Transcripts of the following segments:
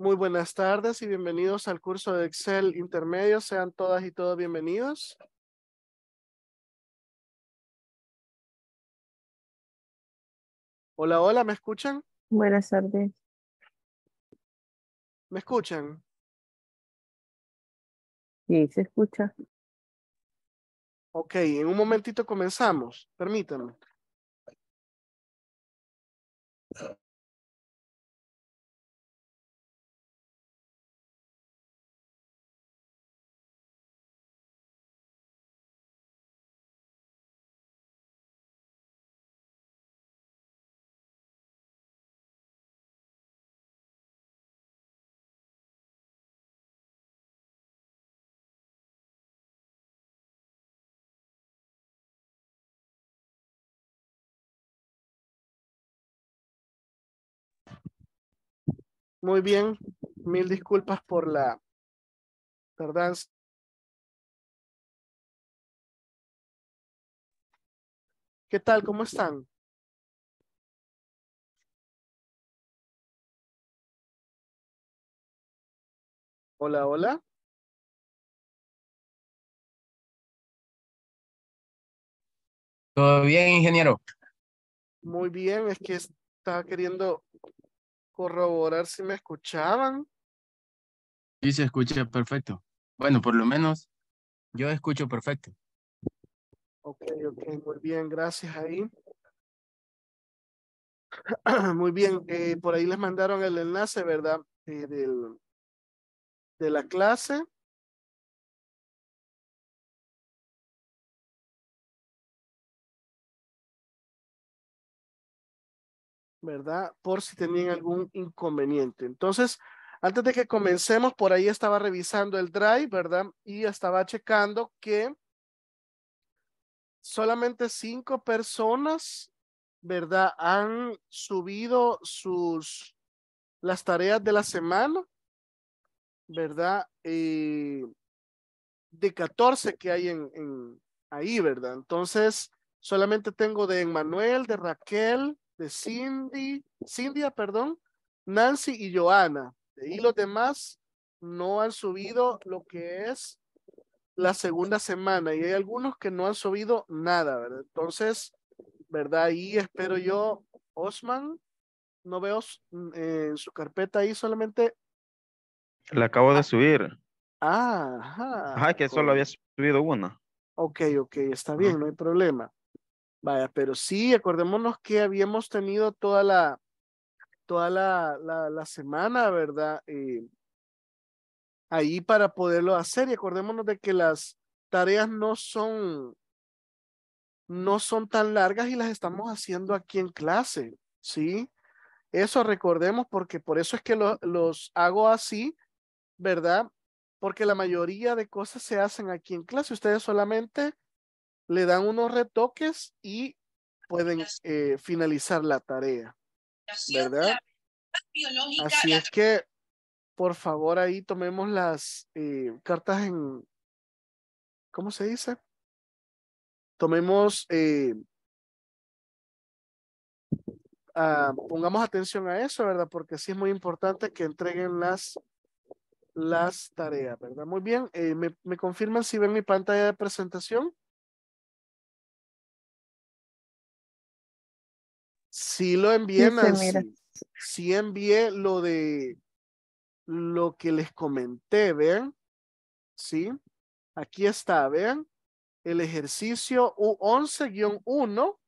Muy buenas tardes y bienvenidos al curso de Excel intermedio. Sean todas y todos bienvenidos. Hola, hola, ¿me escuchan? Buenas tardes. ¿Me escuchan? Sí, se escucha. Ok, en un momentito comenzamos. Permítanme. Muy bien, mil disculpas por la tardanza. ¿Qué tal? ¿Cómo están? Hola, hola. Todo bien, ingeniero. Muy bien, es que estaba queriendo corroborar si me escuchaban. Sí, se escucha perfecto. Bueno, por lo menos yo escucho perfecto. Ok, ok, muy bien, gracias ahí. Muy bien, eh, por ahí les mandaron el enlace, ¿verdad? Eh, del, de la clase. ¿verdad? Por si tenían algún inconveniente. Entonces, antes de que comencemos, por ahí estaba revisando el drive, ¿verdad? Y estaba checando que solamente cinco personas, ¿verdad? Han subido sus, las tareas de la semana, ¿verdad? Eh, de 14 que hay en, en, ahí, ¿verdad? Entonces, solamente tengo de Manuel, de Raquel, de Cindy, Cindy, perdón, Nancy y Joana. Y los demás no han subido lo que es la segunda semana y hay algunos que no han subido nada, ¿verdad? Entonces, ¿verdad? Y espero yo, Osman, no veo mm, en su carpeta ahí solamente. La acabo de subir. Ah, ajá. Ajá, que solo había subido una. Ok, ok, está bien, no hay problema. Vaya, pero sí, acordémonos que habíamos tenido toda la, toda la, la, semana, ¿verdad? Eh, ahí para poderlo hacer y acordémonos de que las tareas no son, no son tan largas y las estamos haciendo aquí en clase, ¿sí? Eso recordemos porque por eso es que lo, los hago así, ¿verdad? Porque la mayoría de cosas se hacen aquí en clase. Ustedes solamente le dan unos retoques y pueden eh, finalizar la tarea. ¿Verdad? Así es que, por favor, ahí tomemos las eh, cartas en, ¿cómo se dice? Tomemos, eh, ah, pongamos atención a eso, ¿verdad? Porque sí es muy importante que entreguen las, las tareas, ¿verdad? Muy bien, me, me confirman si ven mi pantalla de presentación. Sí lo envié, Nancy. Sí, envié lo de lo que les comenté, vean. Sí. Aquí está, vean. El ejercicio U11-1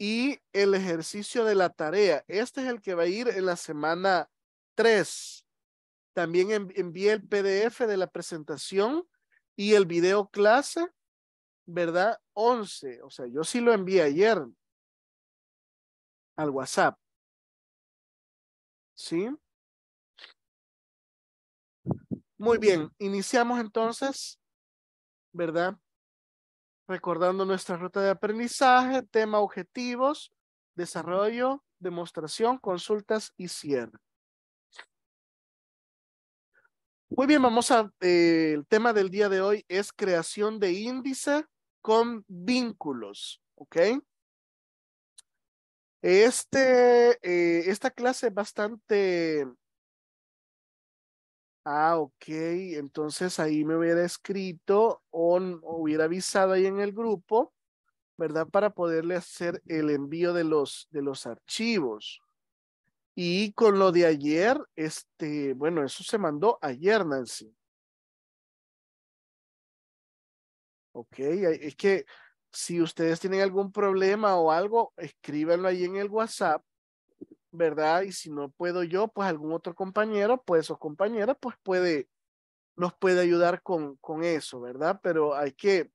y el ejercicio de la tarea. Este es el que va a ir en la semana 3. También envié el PDF de la presentación y el video clase ¿verdad? 11. O sea, yo sí lo envié ayer al WhatsApp. ¿Sí? Muy bien, iniciamos entonces, ¿verdad? Recordando nuestra ruta de aprendizaje, tema objetivos, desarrollo, demostración, consultas y cierre. Muy bien, vamos a, eh, el tema del día de hoy es creación de índice con vínculos, ¿ok? Este, eh, esta clase es bastante... Ah, ok, entonces ahí me hubiera escrito o hubiera avisado ahí en el grupo, ¿verdad? Para poderle hacer el envío de los, de los archivos. Y con lo de ayer, este, bueno, eso se mandó ayer, Nancy. Ok, es que si ustedes tienen algún problema o algo, escríbanlo ahí en el WhatsApp, ¿verdad? Y si no puedo yo, pues algún otro compañero, pues o compañera, pues puede, nos puede ayudar con, con eso, ¿verdad? Pero hay que,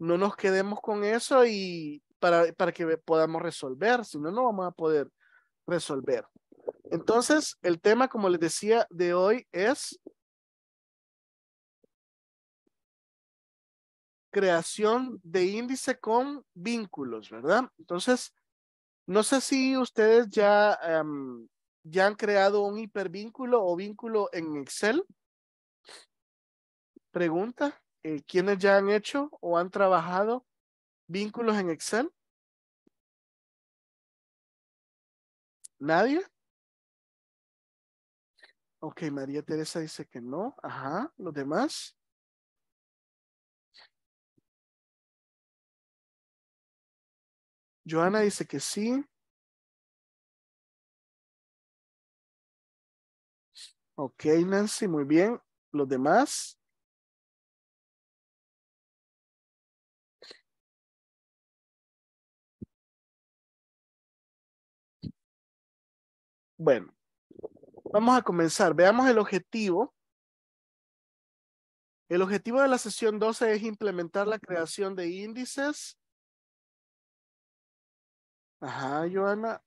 no nos quedemos con eso y para, para que podamos resolver, si no, no vamos a poder resolver. Entonces, el tema, como les decía, de hoy es creación de índice con vínculos, ¿verdad? Entonces, no sé si ustedes ya, em, ya han creado un hipervínculo o vínculo en Excel. Pregunta, eh, ¿quiénes ya han hecho o han trabajado vínculos en Excel? ¿Nadie? Ok, María Teresa dice que no. Ajá, ¿los demás? Joana dice que sí. Ok, Nancy, muy bien. ¿Los demás? Bueno, vamos a comenzar. Veamos el objetivo. El objetivo de la sesión 12 es implementar la creación de índices Ajá, Joana.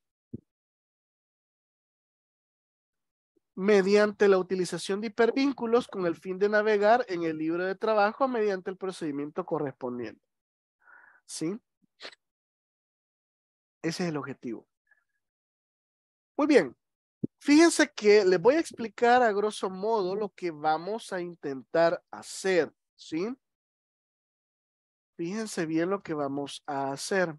Mediante la utilización de hipervínculos con el fin de navegar en el libro de trabajo mediante el procedimiento correspondiente. ¿Sí? Ese es el objetivo. Muy bien. Fíjense que les voy a explicar a grosso modo lo que vamos a intentar hacer, ¿sí? Fíjense bien lo que vamos a hacer.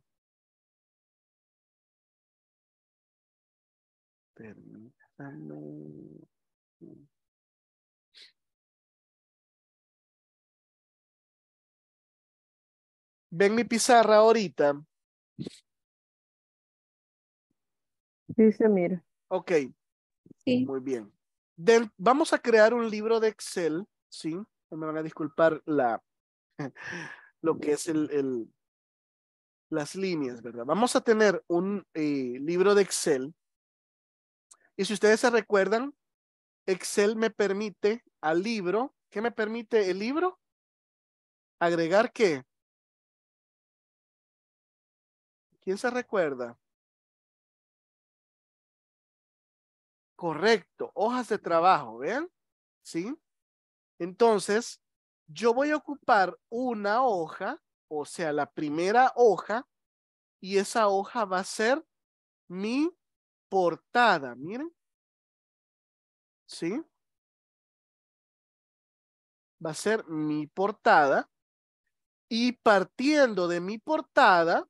¿Ven mi pizarra ahorita? Sí, se mira. Ok. Sí. Muy bien. vamos a crear un libro de Excel, ¿sí? Me van a disculpar la, lo que es el, el las líneas, ¿verdad? Vamos a tener un eh, libro de Excel y si ustedes se recuerdan, Excel me permite al libro, ¿qué me permite el libro? Agregar qué? ¿Quién se recuerda? Correcto, hojas de trabajo, ¿ven? ¿Sí? Entonces, yo voy a ocupar una hoja, o sea, la primera hoja, y esa hoja va a ser mi portada, miren. ¿Sí? Va a ser mi portada. Y partiendo de mi portada,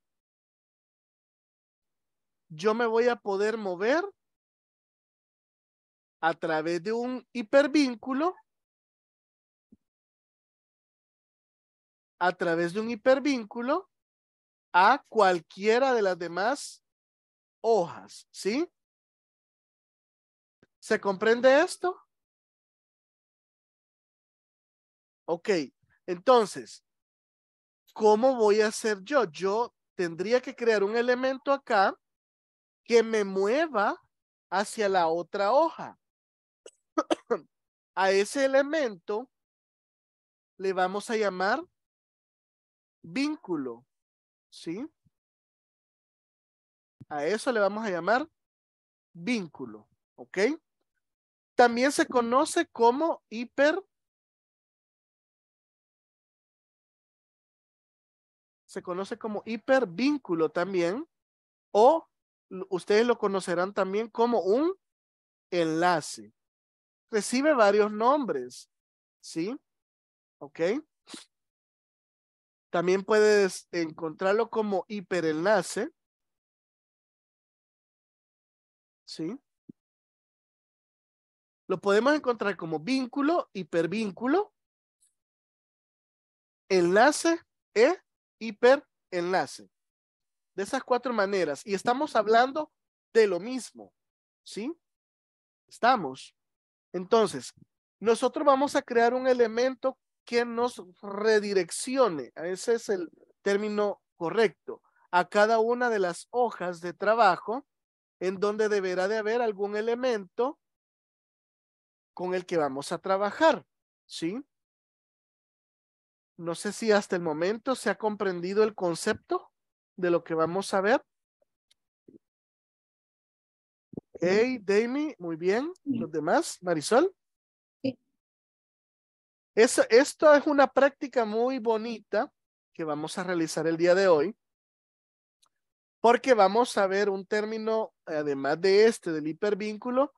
yo me voy a poder mover a través de un hipervínculo, a través de un hipervínculo a cualquiera de las demás hojas, ¿sí? ¿Se comprende esto? Ok, entonces, ¿cómo voy a hacer yo? Yo tendría que crear un elemento acá que me mueva hacia la otra hoja. a ese elemento le vamos a llamar vínculo, ¿sí? A eso le vamos a llamar vínculo, ¿ok? También se conoce como hiper... Se conoce como hipervínculo también o ustedes lo conocerán también como un enlace. Recibe varios nombres, ¿sí? ¿Ok? También puedes encontrarlo como hiperenlace ¿sí? Lo podemos encontrar como vínculo, hipervínculo, enlace e hiperenlace. De esas cuatro maneras. Y estamos hablando de lo mismo, ¿sí? Estamos. Entonces, nosotros vamos a crear un elemento que nos redireccione, ese es el término correcto, a cada una de las hojas de trabajo en donde deberá de haber algún elemento con el que vamos a trabajar, ¿sí? No sé si hasta el momento se ha comprendido el concepto de lo que vamos a ver. Hey, Dami, muy bien. ¿Los demás? ¿Marisol? Sí. esto es una práctica muy bonita que vamos a realizar el día de hoy porque vamos a ver un término, además de este, del hipervínculo,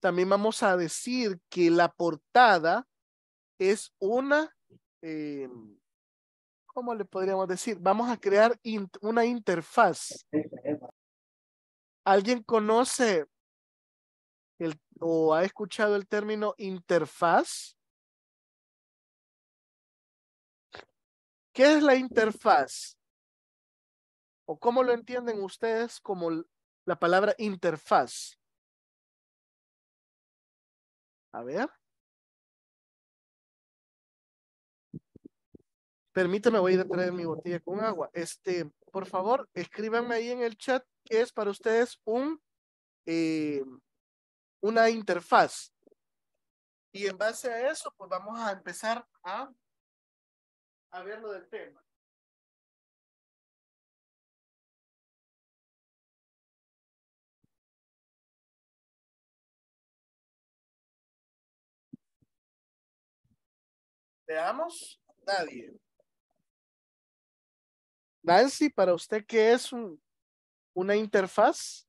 también vamos a decir que la portada es una, eh, ¿cómo le podríamos decir? Vamos a crear una interfaz. ¿Alguien conoce el, o ha escuchado el término interfaz? ¿Qué es la interfaz? ¿O cómo lo entienden ustedes como la palabra interfaz? A ver. permítame voy a ir a traer mi botella con agua. Este, por favor, escríbanme ahí en el chat qué es para ustedes un, eh, una interfaz. Y en base a eso, pues vamos a empezar a, a ver lo del tema. Veamos, nadie. Nancy, para usted, ¿qué es una interfaz?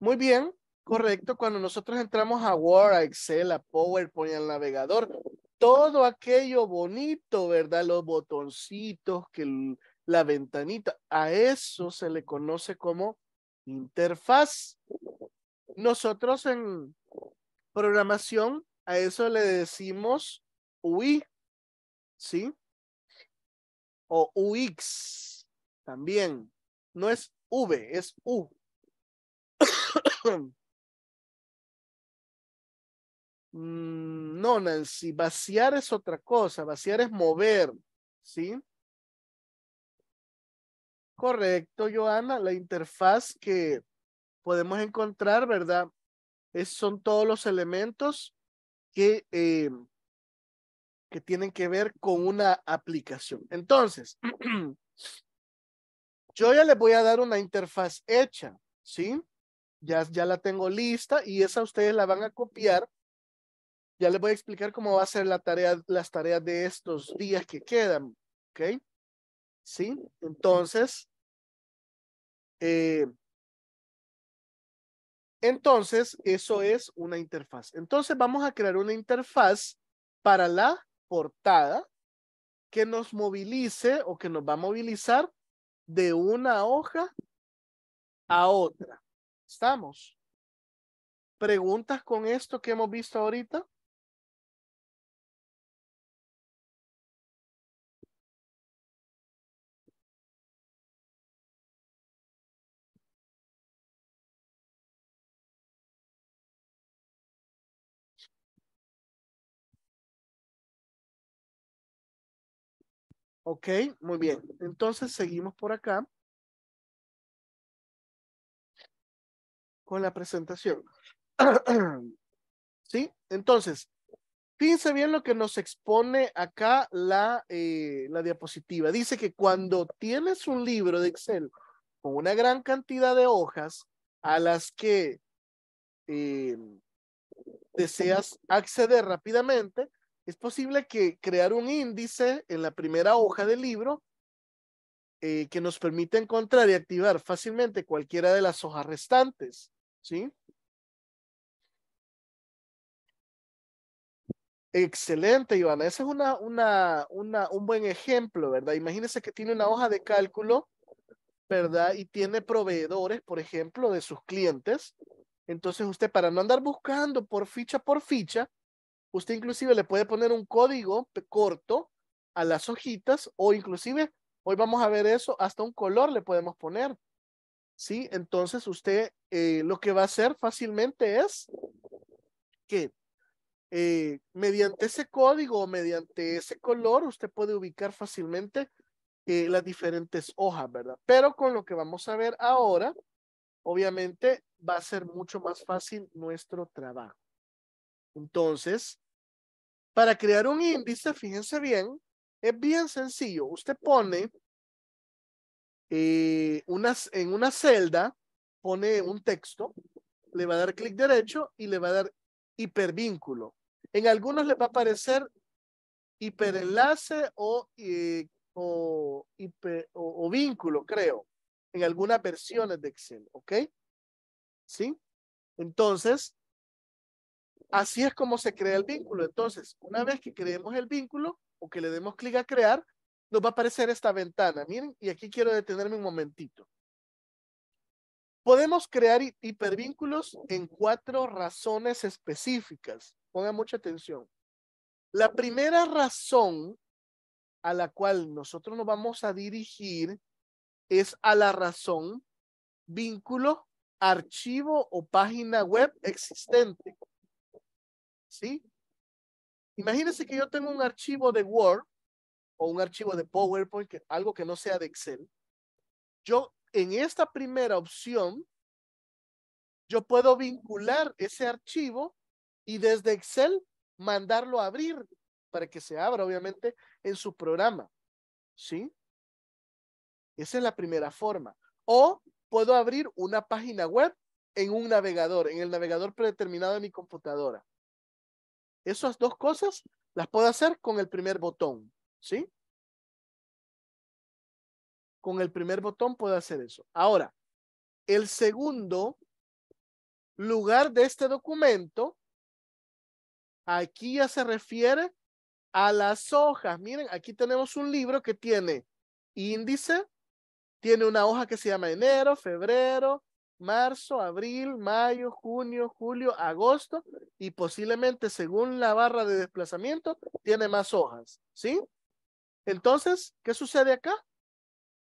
Muy bien, correcto. Cuando nosotros entramos a Word, a Excel, a PowerPoint, al navegador, todo aquello bonito, ¿verdad? Los botoncitos, que la ventanita. A eso se le conoce como interfaz. Nosotros en programación a eso le decimos UI, ¿sí? O UX también. No es V, es U. Mm, no, Nancy, vaciar es otra cosa, vaciar es mover, ¿sí? Correcto, Joana, la interfaz que podemos encontrar, ¿verdad? Es, son todos los elementos que, eh, tienen que ver con una aplicación. Entonces, yo ya les voy a dar una interfaz hecha, ¿sí? Ya, ya la tengo lista y esa ustedes la van a copiar. Ya les voy a explicar cómo va a ser la tarea, las tareas de estos días que quedan, ¿ok? ¿Sí? Entonces, eh, entonces, eso es una interfaz. Entonces, vamos a crear una interfaz para la portada que nos movilice o que nos va a movilizar de una hoja a otra. ¿Estamos? ¿Preguntas con esto que hemos visto ahorita? Ok, muy bien. Entonces seguimos por acá con la presentación. ¿Sí? Entonces, piense bien lo que nos expone acá la, eh, la diapositiva. Dice que cuando tienes un libro de Excel con una gran cantidad de hojas a las que eh, deseas acceder rápidamente, es posible que crear un índice en la primera hoja del libro eh, que nos permita encontrar y activar fácilmente cualquiera de las hojas restantes, ¿sí? Excelente, Ivana. Ese es una, una, una, un buen ejemplo, ¿verdad? Imagínense que tiene una hoja de cálculo, ¿verdad? Y tiene proveedores, por ejemplo, de sus clientes. Entonces usted, para no andar buscando por ficha por ficha, Usted inclusive le puede poner un código corto a las hojitas o inclusive, hoy vamos a ver eso, hasta un color le podemos poner. ¿Sí? Entonces usted eh, lo que va a hacer fácilmente es que eh, mediante ese código o mediante ese color usted puede ubicar fácilmente eh, las diferentes hojas, ¿verdad? Pero con lo que vamos a ver ahora, obviamente va a ser mucho más fácil nuestro trabajo. Entonces, para crear un índice, fíjense bien, es bien sencillo. Usted pone eh, en una celda, pone un texto, le va a dar clic derecho y le va a dar hipervínculo. En algunos le va a aparecer hiperenlace o, eh, o, o vínculo, creo, en algunas versiones de Excel, ¿ok? ¿Sí? Entonces, Así es como se crea el vínculo. Entonces, una vez que creemos el vínculo o que le demos clic a crear, nos va a aparecer esta ventana. Miren, y aquí quiero detenerme un momentito. Podemos crear hipervínculos en cuatro razones específicas. Pongan mucha atención. La primera razón a la cual nosotros nos vamos a dirigir es a la razón, vínculo, archivo o página web existente. ¿sí? Imagínense que yo tengo un archivo de Word o un archivo de PowerPoint, algo que no sea de Excel. Yo en esta primera opción, yo puedo vincular ese archivo y desde Excel mandarlo a abrir para que se abra, obviamente, en su programa. ¿Sí? Esa es la primera forma. O puedo abrir una página web en un navegador, en el navegador predeterminado de mi computadora. Esas dos cosas las puedo hacer con el primer botón, ¿sí? Con el primer botón puedo hacer eso. Ahora, el segundo lugar de este documento, aquí ya se refiere a las hojas. Miren, aquí tenemos un libro que tiene índice, tiene una hoja que se llama enero, febrero, marzo, abril, mayo, junio, julio, agosto y posiblemente según la barra de desplazamiento tiene más hojas, ¿sí? Entonces, ¿qué sucede acá?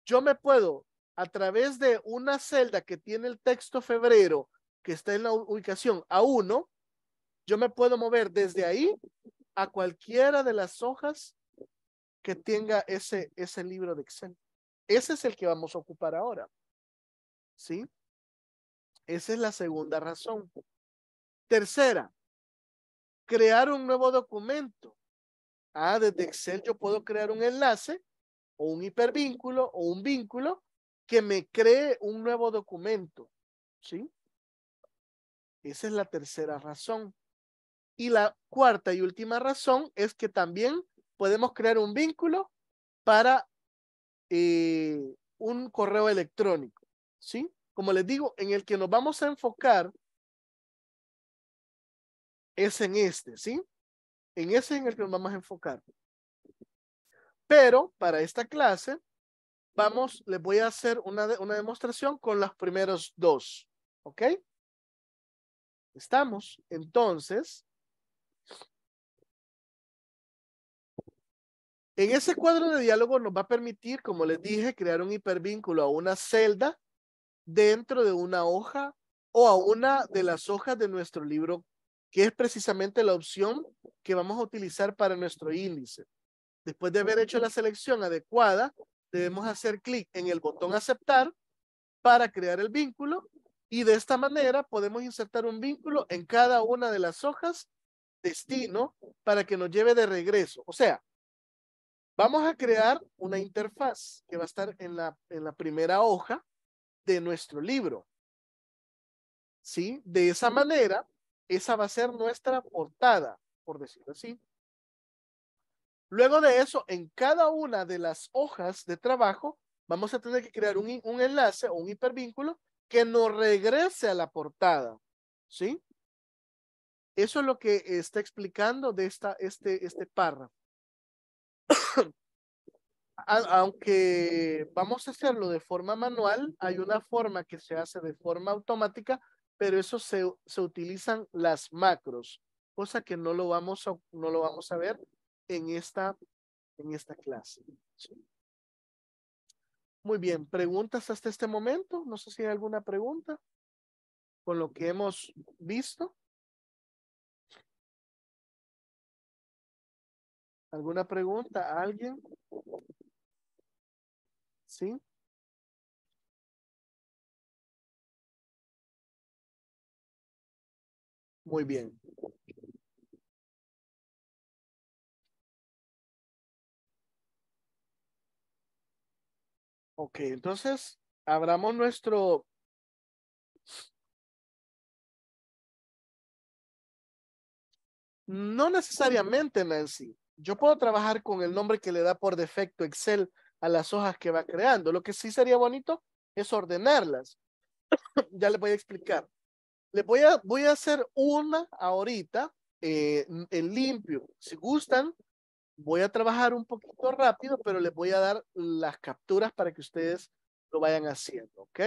Yo me puedo, a través de una celda que tiene el texto febrero, que está en la ubicación A1, yo me puedo mover desde ahí a cualquiera de las hojas que tenga ese, ese libro de Excel. Ese es el que vamos a ocupar ahora. ¿Sí? Esa es la segunda razón. Tercera, crear un nuevo documento. Ah, desde Excel yo puedo crear un enlace o un hipervínculo o un vínculo que me cree un nuevo documento. ¿Sí? Esa es la tercera razón. Y la cuarta y última razón es que también podemos crear un vínculo para eh, un correo electrónico. ¿Sí? como les digo, en el que nos vamos a enfocar es en este, ¿sí? En ese en el que nos vamos a enfocar. Pero para esta clase, vamos, les voy a hacer una, una demostración con los primeros dos, ¿ok? Estamos, entonces, en ese cuadro de diálogo nos va a permitir, como les dije, crear un hipervínculo a una celda dentro de una hoja o a una de las hojas de nuestro libro, que es precisamente la opción que vamos a utilizar para nuestro índice. Después de haber hecho la selección adecuada, debemos hacer clic en el botón aceptar para crear el vínculo y de esta manera podemos insertar un vínculo en cada una de las hojas destino para que nos lleve de regreso. O sea, vamos a crear una interfaz que va a estar en la, en la primera hoja de nuestro libro. ¿Sí? De esa manera, esa va a ser nuestra portada, por decirlo así. Luego de eso, en cada una de las hojas de trabajo, vamos a tener que crear un, un enlace o un hipervínculo que nos regrese a la portada. ¿Sí? Eso es lo que está explicando de esta, este, este párrafo aunque vamos a hacerlo de forma manual, hay una forma que se hace de forma automática, pero eso se, utilizan las macros, cosa que no lo vamos a, no lo vamos a ver en esta, en esta clase. Muy bien, preguntas hasta este momento. No sé si hay alguna pregunta con lo que hemos visto. ¿Alguna pregunta? ¿Alguien? ¿sí? Muy bien. Ok, entonces abramos nuestro No necesariamente, Nancy. Yo puedo trabajar con el nombre que le da por defecto Excel, a las hojas que va creando. Lo que sí sería bonito es ordenarlas. ya les voy a explicar. Les voy a, voy a hacer una ahorita eh, en limpio. Si gustan, voy a trabajar un poquito rápido, pero les voy a dar las capturas para que ustedes lo vayan haciendo, ¿ok?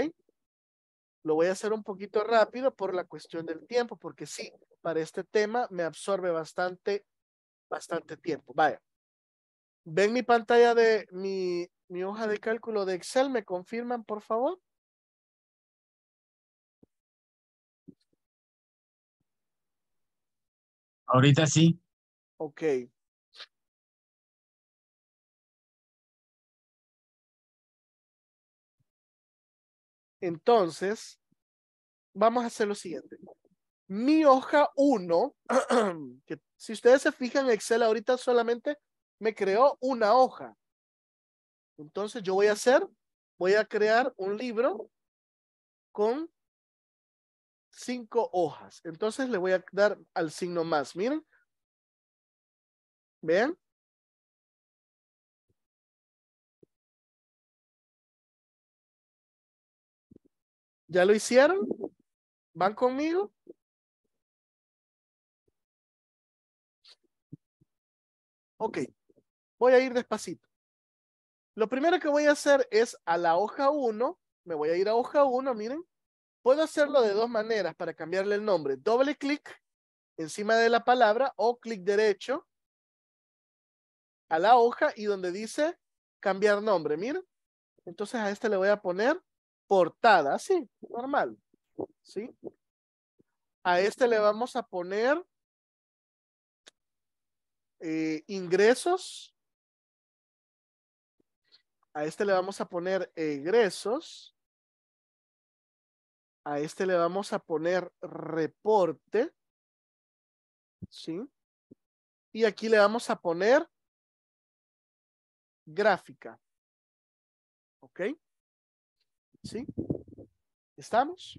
Lo voy a hacer un poquito rápido por la cuestión del tiempo, porque sí, para este tema me absorbe bastante, bastante tiempo. Vaya ven mi pantalla de mi, mi hoja de cálculo de Excel, me confirman por favor. Ahorita sí. Ok. Entonces, vamos a hacer lo siguiente. Mi hoja 1, que si ustedes se fijan, en Excel ahorita solamente me creó una hoja. Entonces yo voy a hacer, voy a crear un libro con cinco hojas. Entonces le voy a dar al signo más. Miren. Vean. ¿Ya lo hicieron? ¿Van conmigo? Ok. Voy a ir despacito. Lo primero que voy a hacer es a la hoja 1, me voy a ir a hoja 1, miren. Puedo hacerlo de dos maneras para cambiarle el nombre. Doble clic encima de la palabra o clic derecho a la hoja y donde dice cambiar nombre, miren. Entonces a este le voy a poner portada, así, normal. ¿Sí? A este le vamos a poner eh, ingresos a este le vamos a poner egresos. A este le vamos a poner reporte. ¿Sí? Y aquí le vamos a poner gráfica. ¿Ok? ¿Sí? ¿Estamos?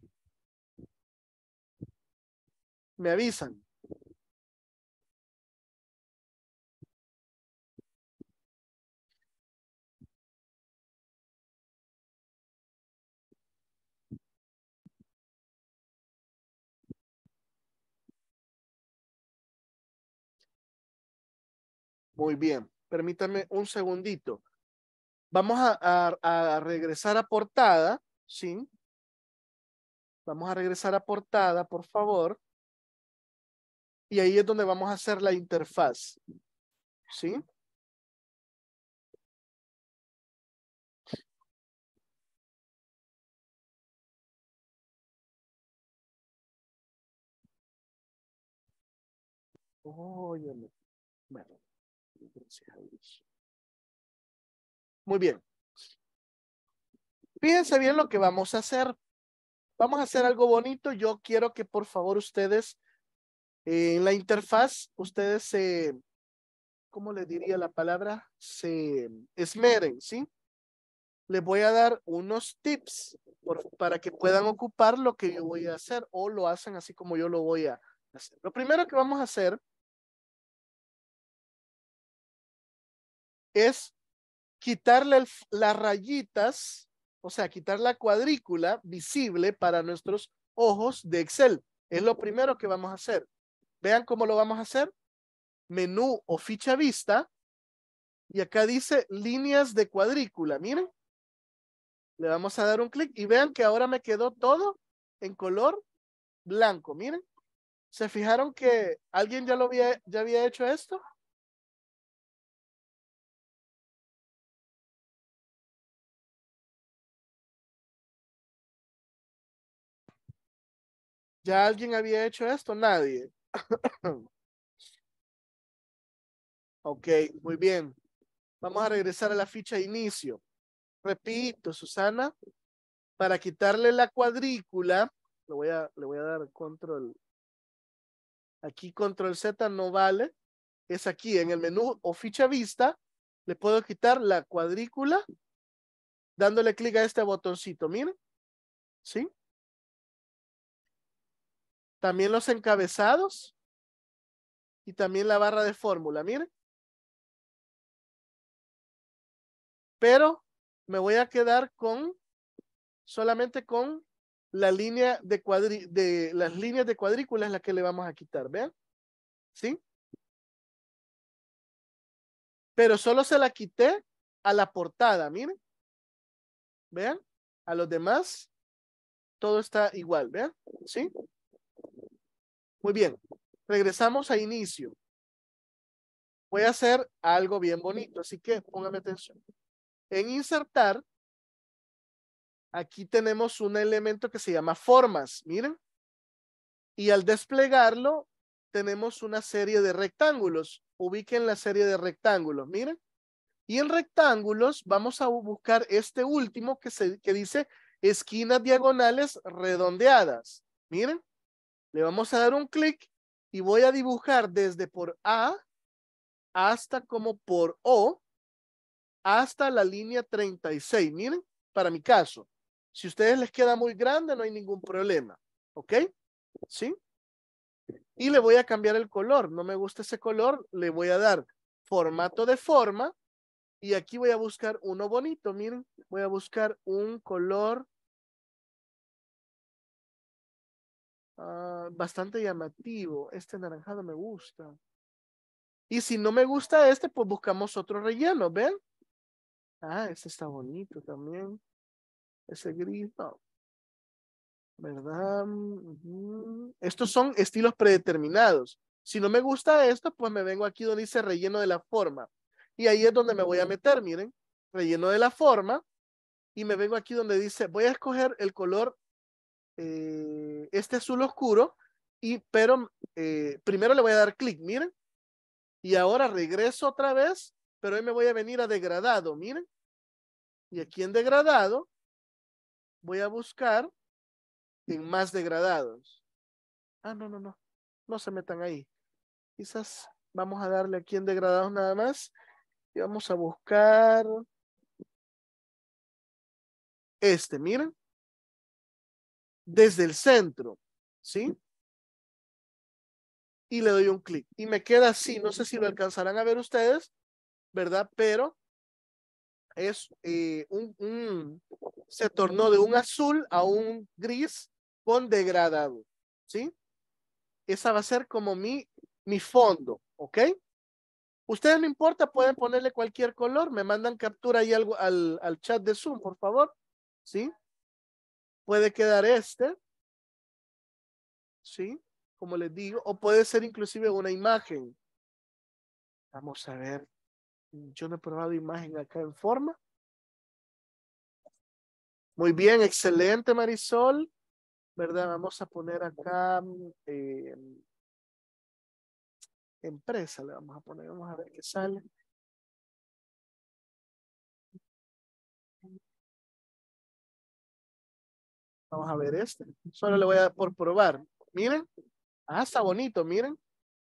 Me avisan. Muy bien, permítame un segundito. Vamos a, regresar a portada, ¿sí? Vamos a regresar a portada, por favor. Y ahí es donde vamos a hacer la interfaz. ¿Sí? Muy bien. Fíjense bien lo que vamos a hacer. Vamos a hacer algo bonito. Yo quiero que por favor ustedes eh, en la interfaz, ustedes se, ¿cómo le diría la palabra? Se esmeren, ¿sí? Les voy a dar unos tips para que puedan ocupar lo que yo voy a hacer o lo hacen así como yo lo voy a hacer. Lo primero que vamos a hacer es quitarle las rayitas, o sea, quitar la cuadrícula visible para nuestros ojos de Excel. Es lo primero que vamos a hacer. Vean cómo lo vamos a hacer. Menú o ficha vista. Y acá dice líneas de cuadrícula. Miren. Le vamos a dar un clic y vean que ahora me quedó todo en color blanco. Miren. ¿Se fijaron que alguien ya lo había, ya había hecho esto? ¿Ya alguien había hecho esto? Nadie. ok, muy bien. Vamos a regresar a la ficha de inicio. Repito, Susana, para quitarle la cuadrícula, le voy a, le voy a dar control. Aquí control Z no vale. Es aquí en el menú o ficha vista. Le puedo quitar la cuadrícula dándole clic a este botoncito. Miren. ¿Sí? También los encabezados y también la barra de fórmula, miren. Pero me voy a quedar con solamente con la línea de de las líneas de cuadrícula es la que le vamos a quitar, ¿vean? ¿Sí? Pero solo se la quité a la portada, miren. ¿Vean? A los demás todo está igual, ¿vean? ¿Sí? Muy bien, regresamos a inicio. Voy a hacer algo bien bonito, así que pónganme atención. En insertar, aquí tenemos un elemento que se llama formas, miren. Y al desplegarlo, tenemos una serie de rectángulos. Ubiquen la serie de rectángulos, miren. Y en rectángulos vamos a buscar este último que, que dice esquinas diagonales redondeadas. Miren. Le vamos a dar un clic y voy a dibujar desde por A hasta como por O hasta la línea 36. Miren, para mi caso. Si a ustedes les queda muy grande, no hay ningún problema. ¿Ok? ¿Sí? Y le voy a cambiar el color. No me gusta ese color. Le voy a dar formato de forma. Y aquí voy a buscar uno bonito. Miren, voy a buscar un color Ah, bastante llamativo. Este naranjado me gusta. Y si no me gusta este, pues buscamos otro relleno, ¿ven? Ah, este está bonito también. Ese gris, ¿Verdad? Estos son estilos predeterminados. Si no me gusta esto, pues me vengo aquí donde dice relleno de la forma. Y ahí es donde me voy a meter, miren. Relleno de la forma. Y me vengo aquí donde dice, voy a escoger el color eh, este azul oscuro, y, pero eh, primero le voy a dar clic, miren. Y ahora regreso otra vez, pero hoy me voy a venir a degradado, miren. Y aquí en degradado, voy a buscar en más degradados. Ah, no, no, no. No se metan ahí. Quizás vamos a darle aquí en degradados nada más. Y vamos a buscar este, miren desde el centro, ¿sí? Y le doy un clic y me queda así, no sé si lo alcanzarán a ver ustedes, ¿verdad? Pero es eh, un, se tornó de un azul a un gris con degradado, ¿sí? Esa va a ser como mi, mi fondo, ¿ok? Ustedes no importa, pueden ponerle cualquier color, me mandan captura ahí algo al, al chat de Zoom, por favor, ¿sí? Puede quedar este, ¿sí? Como les digo, o puede ser inclusive una imagen. Vamos a ver. Yo no he probado imagen acá en forma. Muy bien, excelente Marisol. ¿Verdad? Vamos a poner acá eh, empresa, le vamos a poner, vamos a ver qué sale. Vamos a ver este. Solo le voy a dar por probar. Miren. Ah, está bonito, miren.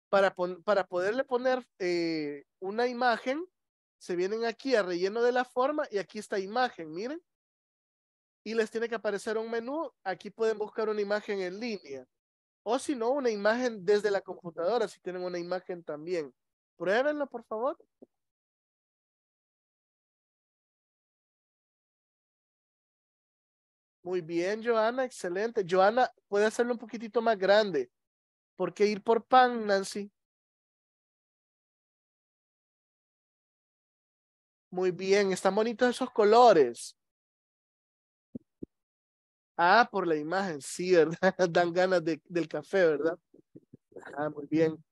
Para, para poderle poner eh, una imagen, se vienen aquí a relleno de la forma y aquí está imagen, miren. Y les tiene que aparecer un menú. Aquí pueden buscar una imagen en línea. O si no, una imagen desde la computadora, si tienen una imagen también. Pruébenlo, por favor. Muy bien, Joana, excelente. Joana, puede hacerlo un poquitito más grande. ¿Por qué ir por pan, Nancy? Muy bien, están bonitos esos colores. Ah, por la imagen, sí, ¿verdad? Dan ganas del café, ¿verdad? Ah, muy bien.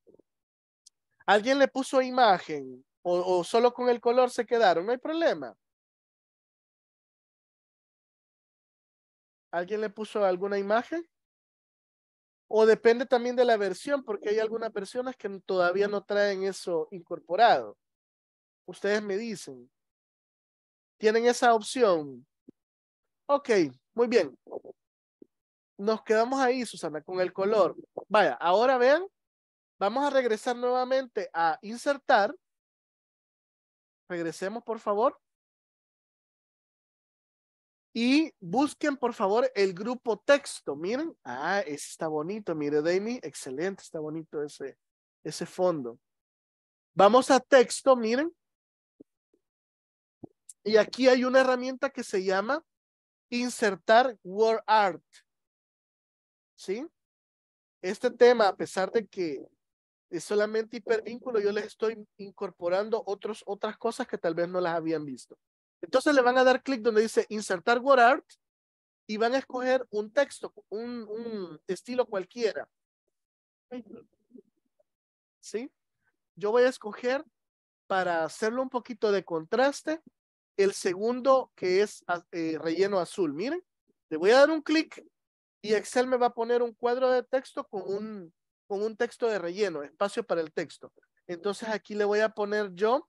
¿Alguien le puso imagen? O, o, solo con el color se quedaron? No hay problema. ¿Alguien le puso alguna imagen? O depende también de la versión, porque hay algunas personas que todavía no traen eso incorporado. Ustedes me dicen, ¿tienen esa opción? Ok, muy bien. Nos quedamos ahí, Susana, con el color. Vaya, ahora vean, vamos a regresar nuevamente a insertar. Regresemos, por favor. Y busquen, por favor, el grupo texto. Miren, ah, está bonito. Mire, Damien excelente, está bonito ese, ese fondo. Vamos a texto, miren. Y aquí hay una herramienta que se llama insertar word art. ¿Sí? Este tema, a pesar de que es solamente hipervínculo, yo les estoy incorporando otros, otras cosas que tal vez no las habían visto. Entonces le van a dar clic donde dice insertar word art y van a escoger un texto, un, estilo cualquiera. ¿Sí? Yo voy a escoger para hacerlo un poquito de contraste, el segundo que es eh, relleno azul. Miren, le voy a dar un clic y Excel me va a poner un cuadro de texto con un, con un texto de relleno, espacio para el texto. Entonces aquí le voy a poner yo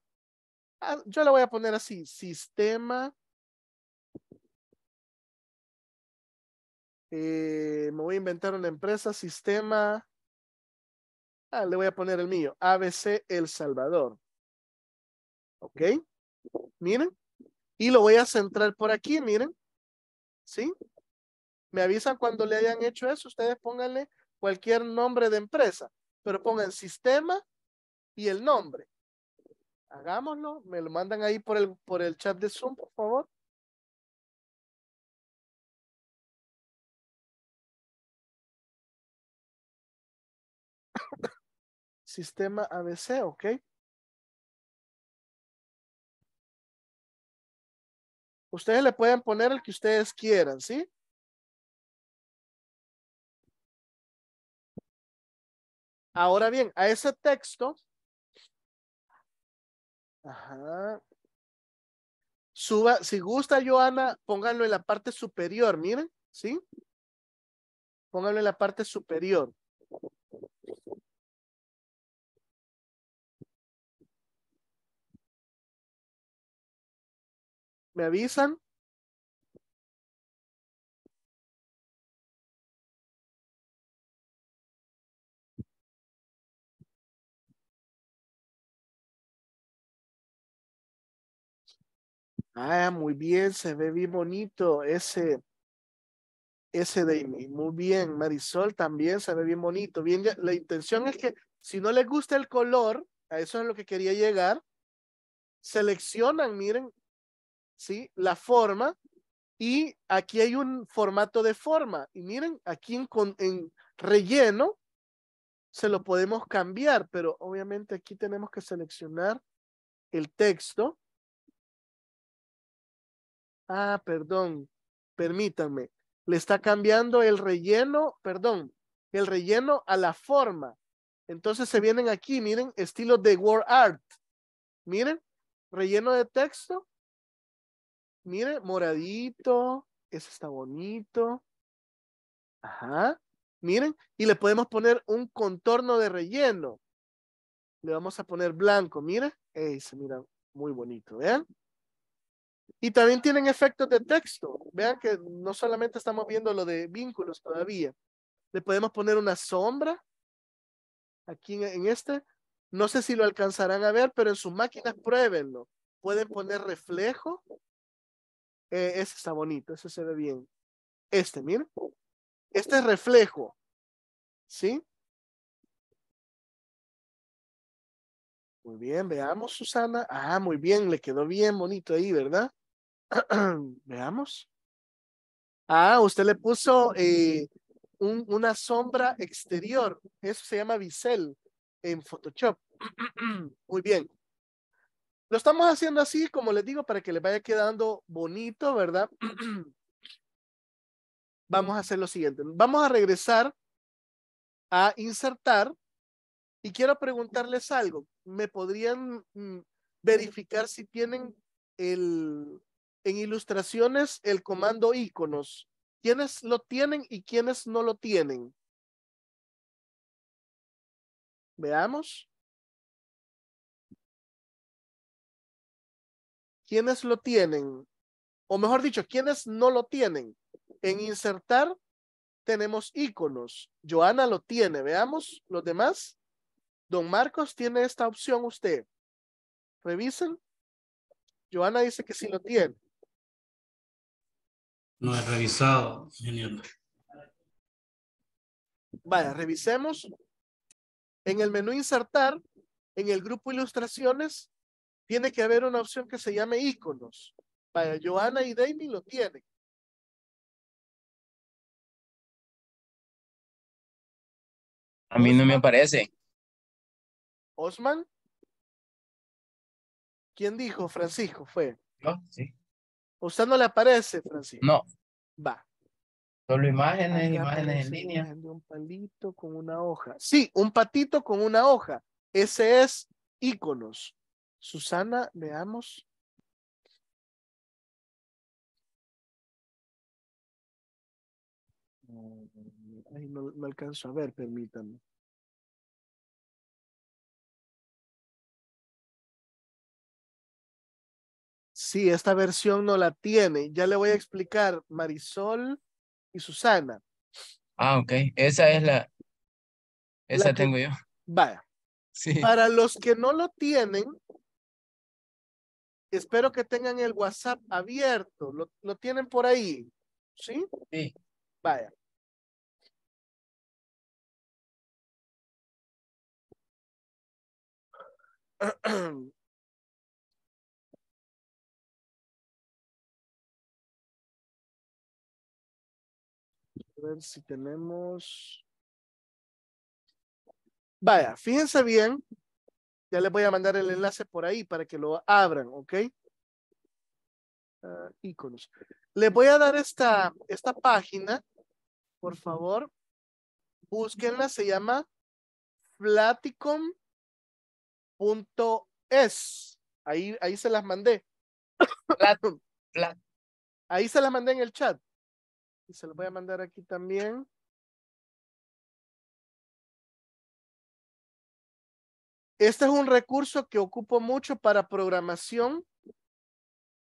Ah, yo le voy a poner así, sistema. Eh, me voy a inventar una empresa, sistema. Ah, le voy a poner el mío, ABC El Salvador. ¿Ok? Miren. Y lo voy a centrar por aquí, miren. ¿Sí? Me avisan cuando le hayan hecho eso. Ustedes pónganle cualquier nombre de empresa, pero pongan sistema y el nombre hagámoslo, me lo mandan ahí por el, por el chat de Zoom, por favor. Sistema ABC, ¿ok? Ustedes le pueden poner el que ustedes quieran, ¿sí? Ahora bien, a ese texto Ajá. Suba, si gusta, Joana, pónganlo en la parte superior, miren, ¿sí? Pónganlo en la parte superior. ¿Me avisan? Ah, muy bien, se ve bien bonito ese, ese de Muy bien, Marisol también se ve bien bonito. Bien, la intención es que si no les gusta el color, a eso es lo que quería llegar, seleccionan, miren, ¿sí? La forma y aquí hay un formato de forma. Y miren, aquí en relleno se lo podemos cambiar, pero obviamente aquí tenemos que seleccionar el texto Ah, perdón, permítanme. Le está cambiando el relleno, perdón, el relleno a la forma. Entonces se vienen aquí, miren, estilo de word art. Miren, relleno de texto. Miren, moradito. Ese está bonito. Ajá. Miren, y le podemos poner un contorno de relleno. Le vamos a poner blanco, miren. Ey, se mira muy bonito, ¿vean? Y también tienen efectos de texto. Vean que no solamente estamos viendo lo de vínculos todavía. Le podemos poner una sombra aquí en, este. No sé si lo alcanzarán a ver, pero en sus máquinas pruébenlo. Pueden poner reflejo. Eh, ese está bonito, ese se ve bien. Este, miren. Este es reflejo. ¿Sí? Muy bien, veamos, Susana. Ah, muy bien, le quedó bien bonito ahí, ¿verdad? Veamos. Ah, usted le puso eh, un, una sombra exterior. Eso se llama bisel en Photoshop. Muy bien. Lo estamos haciendo así, como les digo, para que les vaya quedando bonito, ¿verdad? Vamos a hacer lo siguiente. Vamos a regresar a insertar y quiero preguntarles algo. ¿Me podrían mm, verificar si tienen el, en ilustraciones el comando iconos? ¿Quiénes lo tienen y quiénes no lo tienen? Veamos. ¿Quiénes lo tienen? O mejor dicho, ¿quiénes no lo tienen? En insertar tenemos iconos. Joana lo tiene. Veamos los demás. Don Marcos tiene esta opción usted. Revisen. Joana dice que sí lo tiene. No he revisado, ingeniero. Vaya, revisemos. En el menú insertar, en el grupo ilustraciones, tiene que haber una opción que se llame iconos. Vaya, Joana y David lo tienen. A mí no me aparece. ¿Osman? ¿Quién dijo? Francisco, fue. no sí. Usted no le aparece, Francisco. No. Va. Solo imágenes, imágenes en línea. De un palito con una hoja. Sí, un patito con una hoja. Ese es íconos. Susana, veamos. Mm, Ay, no alcanzo a ver, permítanme. Sí, esta versión no la tiene. Ya le voy a explicar Marisol y Susana. Ah, ok. Esa es la... Esa tengo yo. Vaya. Sí. Para los que no lo tienen, espero que tengan el WhatsApp abierto. Lo, lo tienen por ahí. ¿Sí? Sí. Vaya. ver si tenemos. Vaya, fíjense bien. Ya les voy a mandar el enlace por ahí para que lo abran, ¿ok? iconos. Ah, les voy a dar esta, esta página, por favor. Búsquenla, se llama flaticom.es. Ahí, ahí se las mandé. ahí se las mandé en el chat y se lo voy a mandar aquí también. Este es un recurso que ocupo mucho para programación.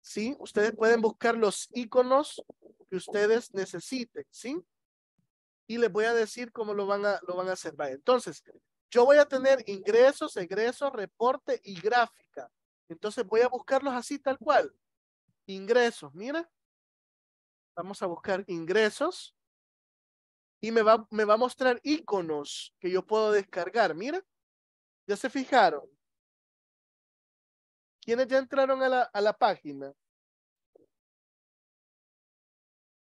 ¿Sí? Ustedes pueden buscar los iconos que ustedes necesiten, ¿sí? Y les voy a decir cómo lo van a, lo van a hacer. entonces, yo voy a tener ingresos, egresos, reporte y gráfica. Entonces voy a buscarlos así tal cual. Ingresos, mira. Vamos a buscar ingresos y me va, me va a mostrar iconos que yo puedo descargar. Mira, ya se fijaron. ¿Quiénes ya entraron a la, la página?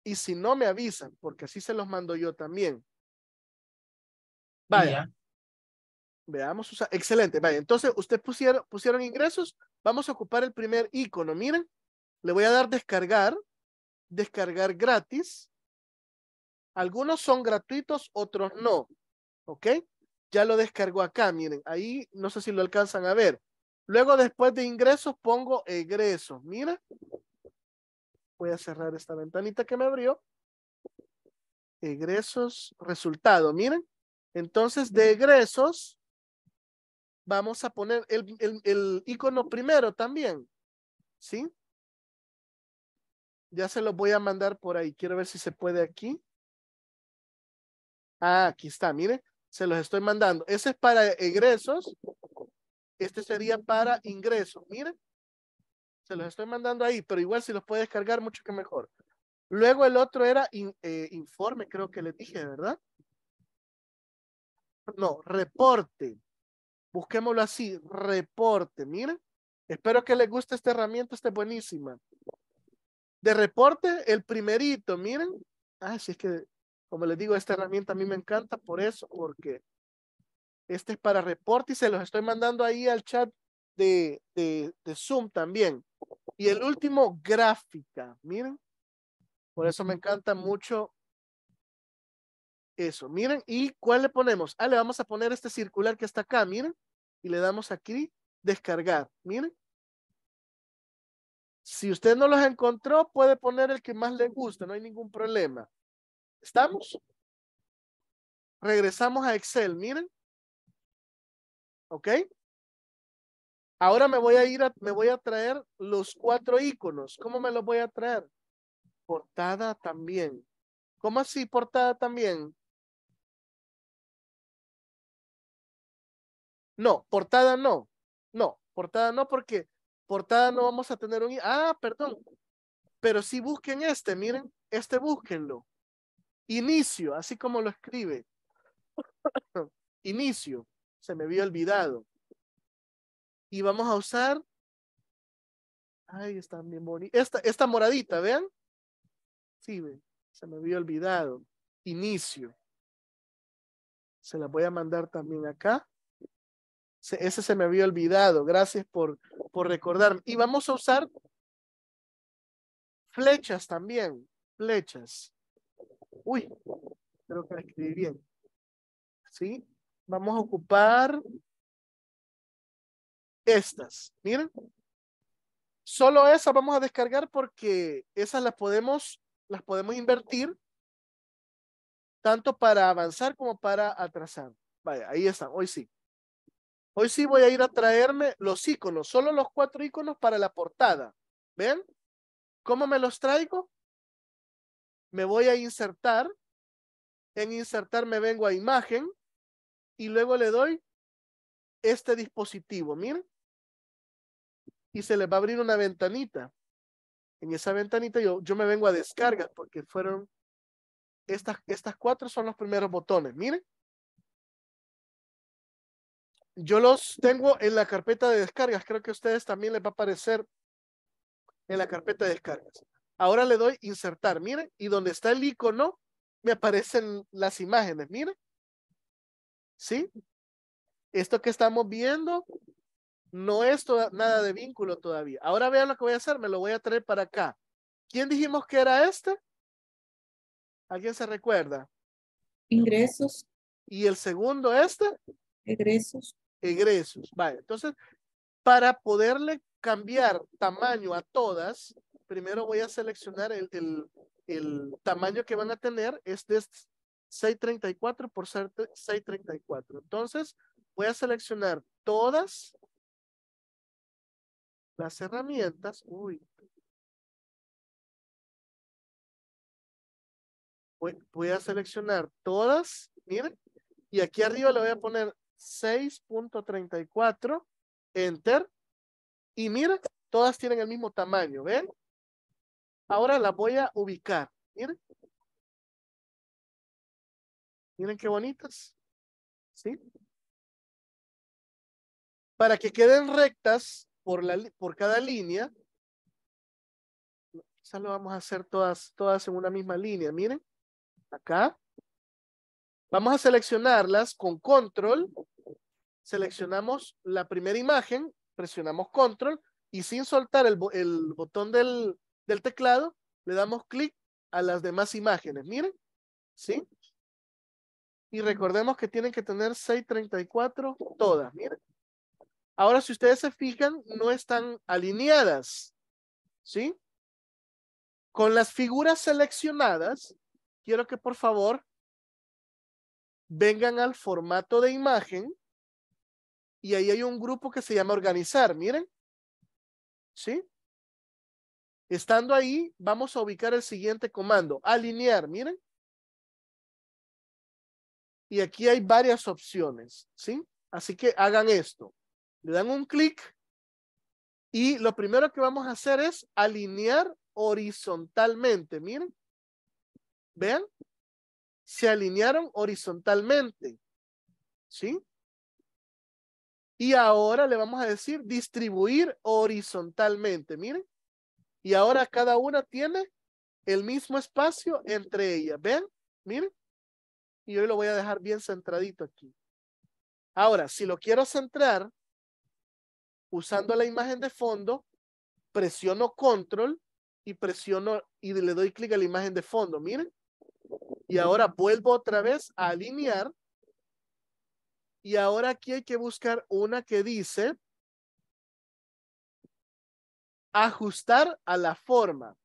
Y si no me avisan, porque así se los mando yo también. Vaya. Veamos, excelente. Vaya, entonces ustedes pusieron, pusieron ingresos. Vamos a ocupar el primer icono. Miren, le voy a dar descargar descargar gratis. Algunos son gratuitos, otros no. ¿Ok? Ya lo descargo acá, miren. Ahí no sé si lo alcanzan a ver. Luego después de ingresos pongo egresos. Mira. Voy a cerrar esta ventanita que me abrió. Egresos, resultado, miren. Entonces de egresos vamos a poner el, el icono primero también. ¿Sí? Ya se los voy a mandar por ahí. Quiero ver si se puede aquí. Ah, aquí está, mire. Se los estoy mandando. Ese es para egresos. Este sería para ingresos. Mire. Se los estoy mandando ahí, pero igual si los puede descargar, mucho que mejor. Luego el otro era eh, informe, creo que le dije, ¿verdad? No, reporte. Busquémoslo así, reporte, mire Espero que les guste esta herramienta, está buenísima. De reporte, el primerito, miren. Ah, sí es que, como les digo, esta herramienta a mí me encanta por eso, porque este es para reporte y se los estoy mandando ahí al chat de, de, de Zoom también. Y el último, gráfica, miren. Por eso me encanta mucho eso, miren. ¿Y cuál le ponemos? Ah, le vamos a poner este circular que está acá, miren. Y le damos aquí, descargar, miren. Si usted no los encontró, puede poner el que más le guste, no hay ningún problema. ¿Estamos? Regresamos a Excel, miren. ¿Ok? Ahora me voy a ir a, me voy a traer los cuatro iconos. ¿Cómo me los voy a traer? Portada también. ¿Cómo así portada también? No, portada no. No, portada no porque portada no vamos a tener un... Ah, perdón. Pero sí busquen este, miren, este búsquenlo. Inicio, así como lo escribe. Inicio, se me había olvidado. Y vamos a usar... Ay, está bien bonita Esta, esta moradita, vean. Sí, ven. se me había olvidado. Inicio. Se la voy a mandar también acá ese se me había olvidado. Gracias por, por recordarme Y vamos a usar flechas también. Flechas. Uy, creo que la escribí bien. ¿Sí? Vamos a ocupar estas. Miren. Solo esas vamos a descargar porque esas las podemos, las podemos invertir tanto para avanzar como para atrasar. Vaya, ahí están, hoy sí. Hoy sí voy a ir a traerme los iconos, solo los cuatro iconos para la portada. ¿Ven? ¿Cómo me los traigo? Me voy a insertar. En insertar me vengo a imagen y luego le doy este dispositivo. Miren. Y se les va a abrir una ventanita. En esa ventanita yo, yo me vengo a descarga porque fueron estas, estas cuatro son los primeros botones. Miren yo los tengo en la carpeta de descargas. Creo que a ustedes también les va a aparecer en la carpeta de descargas. Ahora le doy insertar, miren, y donde está el icono, me aparecen las imágenes, miren. ¿Sí? Esto que estamos viendo no es nada de vínculo todavía. Ahora vean lo que voy a hacer, me lo voy a traer para acá. ¿Quién dijimos que era este? ¿Alguien se recuerda? Ingresos. ¿Y el segundo este? Egresos egresos. Vale, entonces, para poderle cambiar tamaño a todas, primero voy a seleccionar el, el, tamaño que van a tener, este es 634 por 634. Entonces, voy a seleccionar todas las herramientas. Uy. voy a seleccionar todas, miren, y aquí arriba le voy a poner 6.34, enter. Y mira, todas tienen el mismo tamaño, ¿ven? Ahora las voy a ubicar, miren. Miren qué bonitas, ¿sí? Para que queden rectas por, la, por cada línea, quizás lo vamos a hacer todas, todas en una misma línea, miren. Acá, Vamos a seleccionarlas con control. Seleccionamos la primera imagen, presionamos control y sin soltar el, botón del, del teclado, le damos clic a las demás imágenes. Miren, ¿sí? Y recordemos que tienen que tener 634 todas, miren. Ahora, si ustedes se fijan, no están alineadas, ¿sí? Con las figuras seleccionadas, quiero que por favor vengan al formato de imagen y ahí hay un grupo que se llama organizar, miren. ¿Sí? Estando ahí, vamos a ubicar el siguiente comando, alinear, miren. Y aquí hay varias opciones, ¿sí? Así que hagan esto. Le dan un clic y lo primero que vamos a hacer es alinear horizontalmente, miren. Vean, se alinearon horizontalmente. ¿Sí? Y ahora le vamos a decir distribuir horizontalmente. Miren. Y ahora cada una tiene el mismo espacio entre ellas. ¿Ven? Miren. Y yo lo voy a dejar bien centradito aquí. Ahora, si lo quiero centrar, usando la imagen de fondo, presiono control y presiono y le doy clic a la imagen de fondo. Miren. Y ahora vuelvo otra vez a alinear. Y ahora aquí hay que buscar una que dice ajustar a la forma.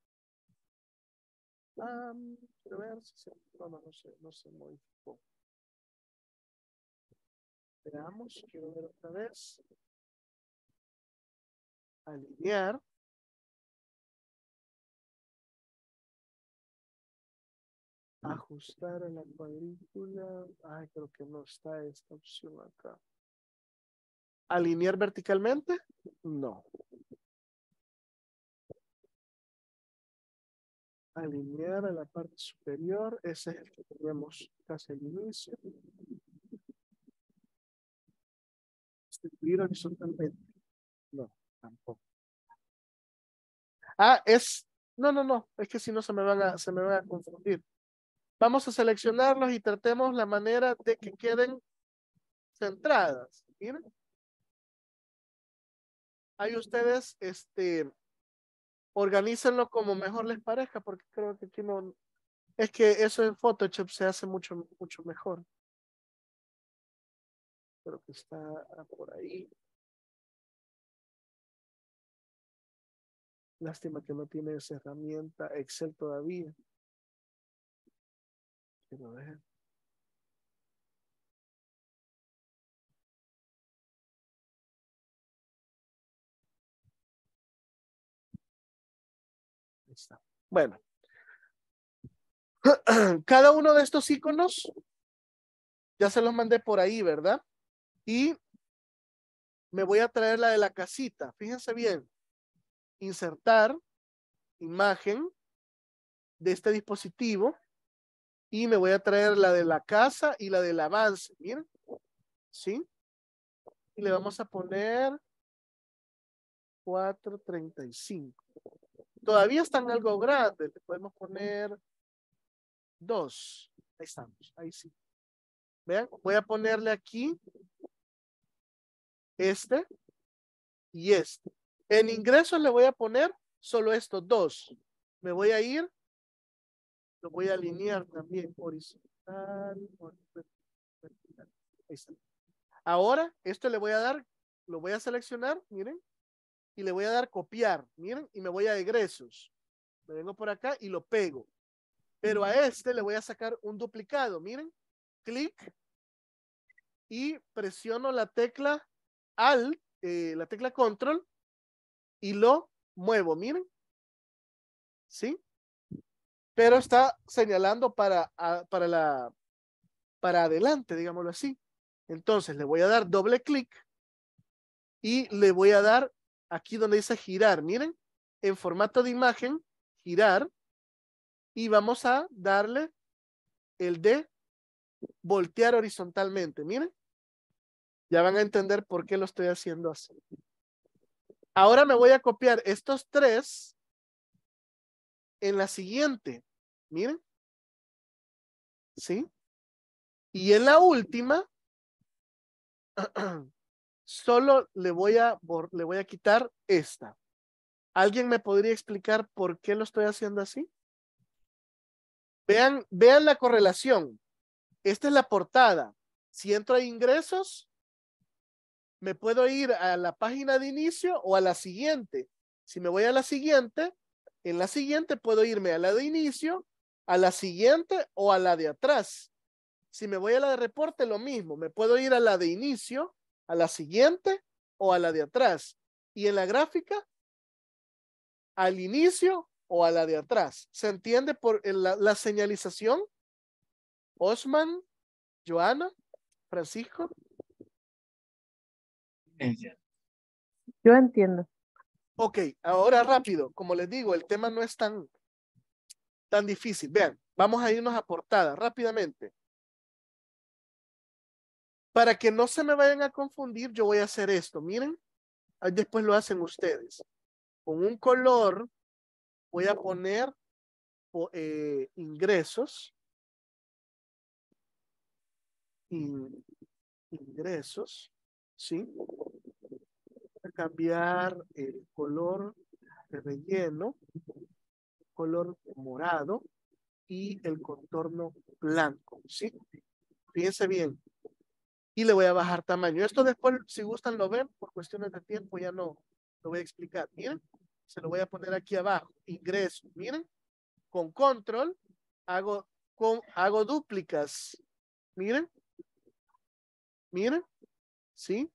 Um, ver si se, no, se, modificó. Veamos, quiero ver otra vez. Alinear. ajustar a la cuadrícula. Ay, creo que no está esta opción acá. ¿Alinear verticalmente? No. Alinear a la parte superior, ese es el que tenemos. casi al inicio. Distribuir horizontalmente. No, tampoco. Ah, es. No, no, no. Es que si no se me van a, se me van a confundir. Vamos a seleccionarlos y tratemos la manera de que queden centradas. Miren. Ahí ustedes, este, organícenlo como mejor les parezca, porque creo que aquí no, es que eso en Photoshop se hace mucho, mucho mejor. Creo que está por ahí. Lástima que no tiene esa herramienta Excel todavía. Bueno. Cada uno de estos iconos ya se los mandé por ahí, ¿verdad? Y me voy a traer la de la casita. Fíjense bien. Insertar imagen de este dispositivo y me voy a traer la de la casa y la del avance. Miren, ¿sí? Y le vamos a poner 4.35. Todavía están algo grandes. Le podemos poner dos. Ahí estamos, ahí sí. Vean, voy a ponerle aquí este y este. En ingresos le voy a poner solo estos dos. Me voy a ir lo voy a alinear también horizontal, vertical. Ahí Ahora, esto le voy a dar, lo voy a seleccionar, miren, y le voy a dar copiar, miren, y me voy a egresos. Me vengo por acá y lo pego. Pero a este le voy a sacar un duplicado, miren, clic y presiono la tecla Alt, eh, la tecla Control y lo muevo, miren. ¿Sí? pero está señalando para, para, la, para adelante, digámoslo así. Entonces le voy a dar doble clic y le voy a dar aquí donde dice girar. Miren, en formato de imagen, girar. Y vamos a darle el de voltear horizontalmente. Miren, ya van a entender por qué lo estoy haciendo así. Ahora me voy a copiar estos tres en la siguiente. Miren. ¿Sí? Y en la última, solo le voy a, le voy a quitar esta. ¿Alguien me podría explicar por qué lo estoy haciendo así? Vean, vean la correlación. Esta es la portada. Si entro a ingresos, me puedo ir a la página de inicio o a la siguiente. Si me voy a la siguiente, en la siguiente puedo irme a la de inicio, a la siguiente o a la de atrás. Si me voy a la de reporte, lo mismo. Me puedo ir a la de inicio, a la siguiente o a la de atrás. Y en la gráfica, al inicio o a la de atrás. ¿Se entiende por la, señalización? Osman, Joana, Francisco. Yo entiendo. Ok, ahora rápido, como les digo, el tema no es tan, tan difícil. Vean, vamos a irnos a portada rápidamente. Para que no se me vayan a confundir, yo voy a hacer esto. Miren, después lo hacen ustedes. Con un color voy a poner eh, ingresos. ingresos, ¿sí? cambiar el color de relleno, color morado y el contorno blanco, ¿sí? Fíjense bien. Y le voy a bajar tamaño. Esto después, si gustan, lo ven. Por cuestiones de tiempo ya no lo voy a explicar. Miren, se lo voy a poner aquí abajo. Ingreso, miren. Con control hago, con, hago dúplicas. Miren. Miren. ¿Sí?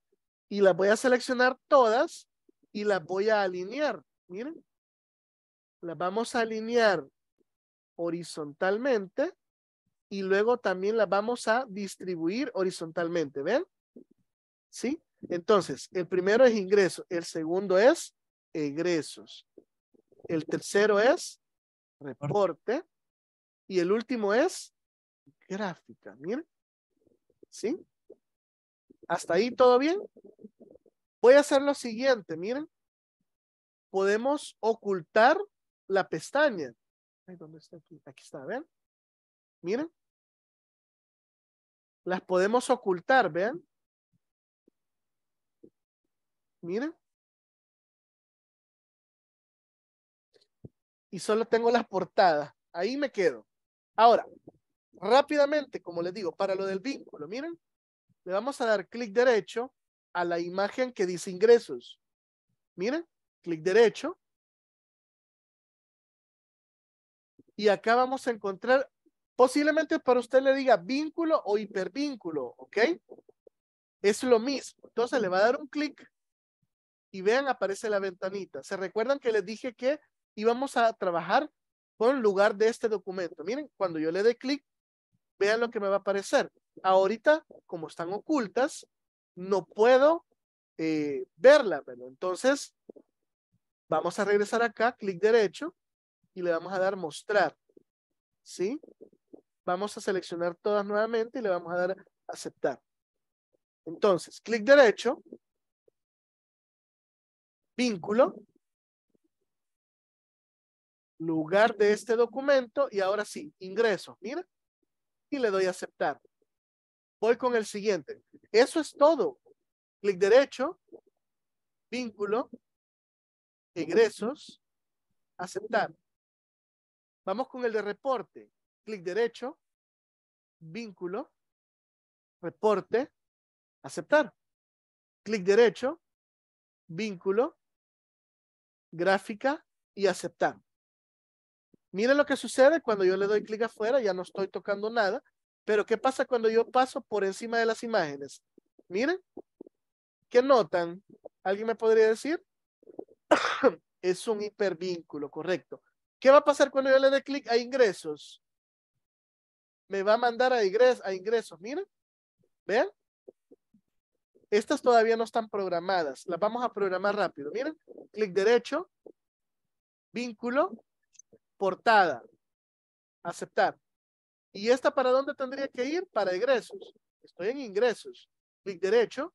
y las voy a seleccionar todas y las voy a alinear. Miren, las vamos a alinear horizontalmente y luego también las vamos a distribuir horizontalmente. ¿Ven? ¿Sí? Entonces, el primero es ingresos, el segundo es egresos, el tercero es reporte y el último es gráfica. Miren. ¿Sí? ¿Hasta ahí todo bien? Voy a hacer lo siguiente, miren. Podemos ocultar la pestaña. ¿Dónde está aquí? Aquí está, ¿ven? Miren. Las podemos ocultar, ¿ven? Miren. Y solo tengo las portadas. Ahí me quedo. Ahora, rápidamente, como les digo, para lo del vínculo, miren, le vamos a dar clic derecho a la imagen que dice ingresos. Miren, clic derecho. Y acá vamos a encontrar, posiblemente para usted le diga vínculo o hipervínculo, ¿ok? Es lo mismo. Entonces le va a dar un clic y vean, aparece la ventanita. ¿Se recuerdan que les dije que íbamos a trabajar con lugar de este documento? Miren, cuando yo le dé clic, vean lo que me va a aparecer. Ahorita, como están ocultas, no puedo eh, verla. pero entonces, vamos a regresar acá, clic derecho, y le vamos a dar mostrar. ¿Sí? Vamos a seleccionar todas nuevamente y le vamos a dar aceptar. Entonces, clic derecho, vínculo, lugar de este documento y ahora sí, ingreso, mira, y le doy aceptar. Voy con el siguiente. Eso es todo. Clic derecho, vínculo, egresos, aceptar. Vamos con el de reporte. Clic derecho, vínculo, reporte, aceptar. Clic derecho, vínculo, gráfica y aceptar. Miren lo que sucede cuando yo le doy clic afuera, ya no estoy tocando nada, pero ¿qué pasa cuando yo paso por encima de las imágenes? Miren, ¿qué notan? ¿Alguien me podría decir? es un hipervínculo, correcto. ¿Qué va a pasar cuando yo le dé clic a ingresos? Me va a mandar a, a ingresos, miren. Vean. Estas todavía no están programadas. Las vamos a programar rápido. Miren, clic derecho, vínculo, portada, aceptar. ¿Y esta para dónde tendría que ir? Para egresos. Estoy en ingresos. Clic derecho,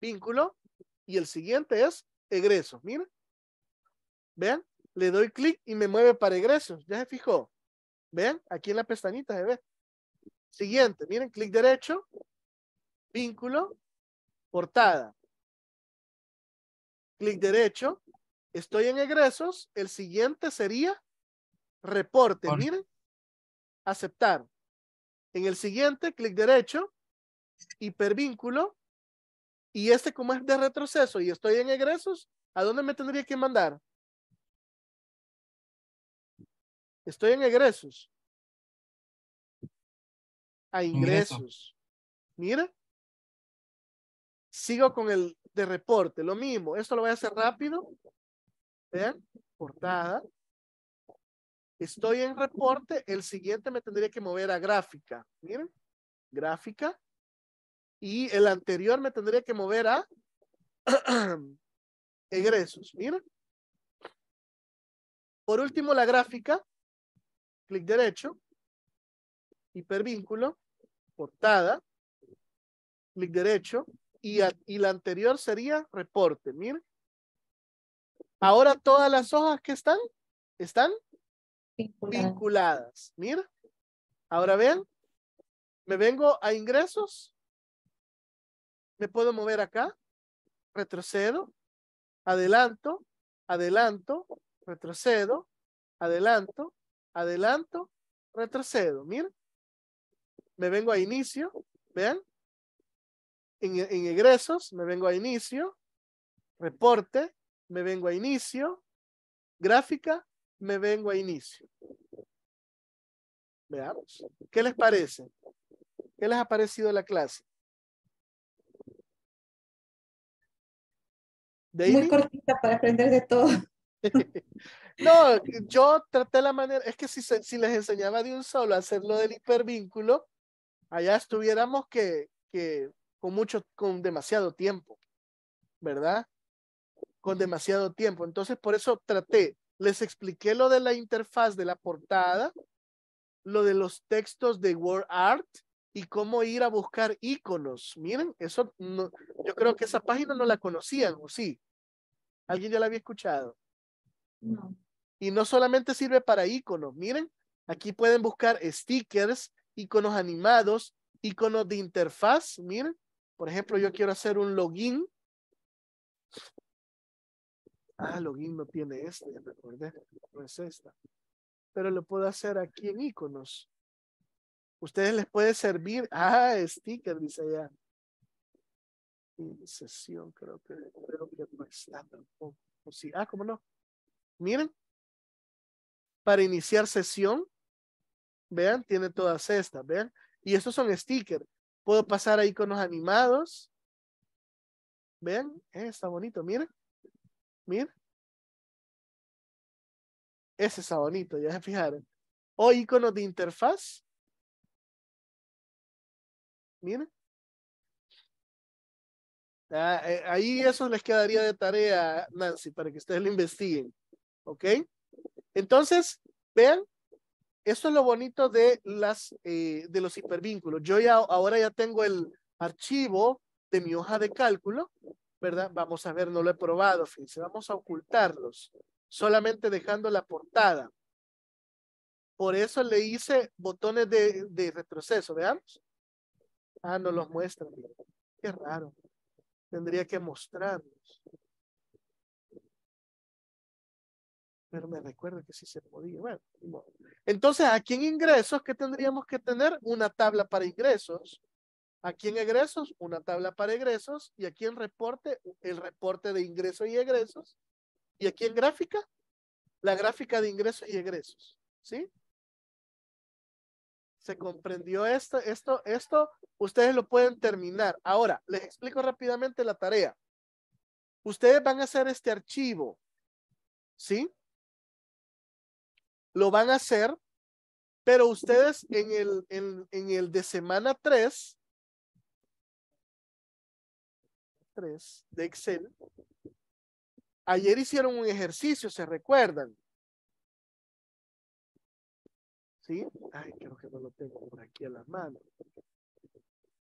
vínculo, y el siguiente es egresos. Miren. Vean, le doy clic y me mueve para egresos. ¿Ya se fijó? Vean, aquí en la pestañita se ve. Siguiente, miren, clic derecho, vínculo, portada. Clic derecho, estoy en egresos. El siguiente sería reporte. Miren, aceptar. En el siguiente, clic derecho, hipervínculo, y este como es de retroceso y estoy en egresos, ¿a dónde me tendría que mandar? Estoy en egresos. A ingresos. Mira. Sigo con el de reporte, lo mismo. Esto lo voy a hacer rápido. Vean, portada. Estoy en reporte, el siguiente me tendría que mover a gráfica. Miren, gráfica. Y el anterior me tendría que mover a egresos. Miren. Por último, la gráfica. Clic derecho. Hipervínculo. Portada. Clic derecho. Y, y la anterior sería reporte. Miren. Ahora todas las hojas que están, están vinculadas. Mira, ahora ven, me vengo a ingresos, me puedo mover acá, retrocedo, adelanto, adelanto, retrocedo, adelanto, adelanto, retrocedo. Mira, me vengo a inicio, ven, en, en me vengo a inicio, reporte, me vengo a inicio, gráfica, me vengo a inicio. Veamos. ¿Qué les parece? ¿Qué les ha parecido la clase? Muy cortita para aprender de todo. no, yo traté la manera, es que si, si les enseñaba de un solo hacerlo del hipervínculo, allá estuviéramos que, que con mucho, con demasiado tiempo, ¿verdad? Con demasiado tiempo. Entonces, por eso traté les expliqué lo de la interfaz de la portada, lo de los textos de word art y cómo ir a buscar iconos. Miren, eso yo creo que esa página no la conocían, ¿o sí? ¿Alguien ya la había escuchado? No. Y no solamente sirve para iconos, miren, aquí pueden buscar stickers, iconos animados, iconos de interfaz, miren. Por ejemplo, yo quiero hacer un login ah, login no tiene este, no es esta. Pero lo puedo hacer aquí en iconos. Ustedes les puede servir, ah, sticker, dice allá. Sesión, creo que, creo que no está tampoco. sí, ah, cómo no. Miren, para iniciar sesión, vean, tiene todas estas, vean. Y estos son stickers. Puedo pasar a iconos animados. Vean, eh, está bonito, miren. Miren, Ese está bonito, ya se fijaron. O iconos de interfaz. miren ah, eh, ahí eso les quedaría de tarea, Nancy, para que ustedes lo investiguen. ¿Ok? Entonces, vean, esto es lo bonito de, las, eh, de los hipervínculos. Yo ya ahora ya tengo el archivo de mi hoja de cálculo ¿verdad? Vamos a ver, no lo he probado, fíjense, vamos a ocultarlos, solamente dejando la portada. Por eso le hice botones de, de retroceso, veamos. Ah, no los muestran. Qué raro. Tendría que mostrarlos. Pero me recuerda que sí se podía. Bueno, entonces aquí en ingresos, ¿qué tendríamos que tener? Una tabla para ingresos Aquí en egresos, una tabla para egresos. Y aquí en reporte, el reporte de ingresos y egresos. Y aquí en gráfica, la gráfica de ingresos y egresos. ¿Sí? ¿Se comprendió esto? Esto, esto, ustedes lo pueden terminar. Ahora, les explico rápidamente la tarea. Ustedes van a hacer este archivo. ¿Sí? Lo van a hacer, pero ustedes en el, en, el de semana 3 3 de Excel. Ayer hicieron un ejercicio, ¿se recuerdan? ¿Sí? Ay, creo que no lo tengo por aquí a la mano.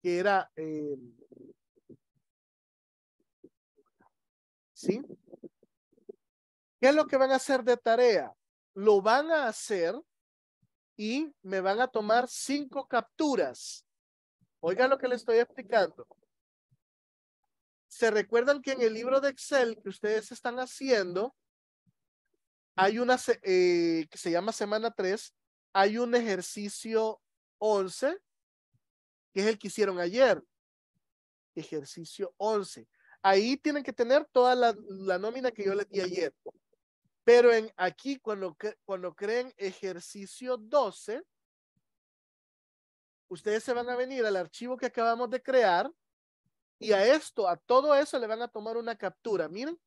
Que era... Em, ¿Sí? ¿Qué es lo que van a hacer de tarea? Lo van a hacer y me van a tomar cinco capturas. Oigan lo que le estoy explicando se recuerdan que en el libro de Excel que ustedes están haciendo, hay una eh, que se llama semana 3, hay un ejercicio 11, que es el que hicieron ayer. Ejercicio 11. Ahí tienen que tener toda la, nómina que yo les di ayer. Pero en, aquí, cuando, cuando creen ejercicio 12, ustedes se van a venir al archivo que acabamos de crear, y a esto, a todo eso le van a tomar una captura, miren.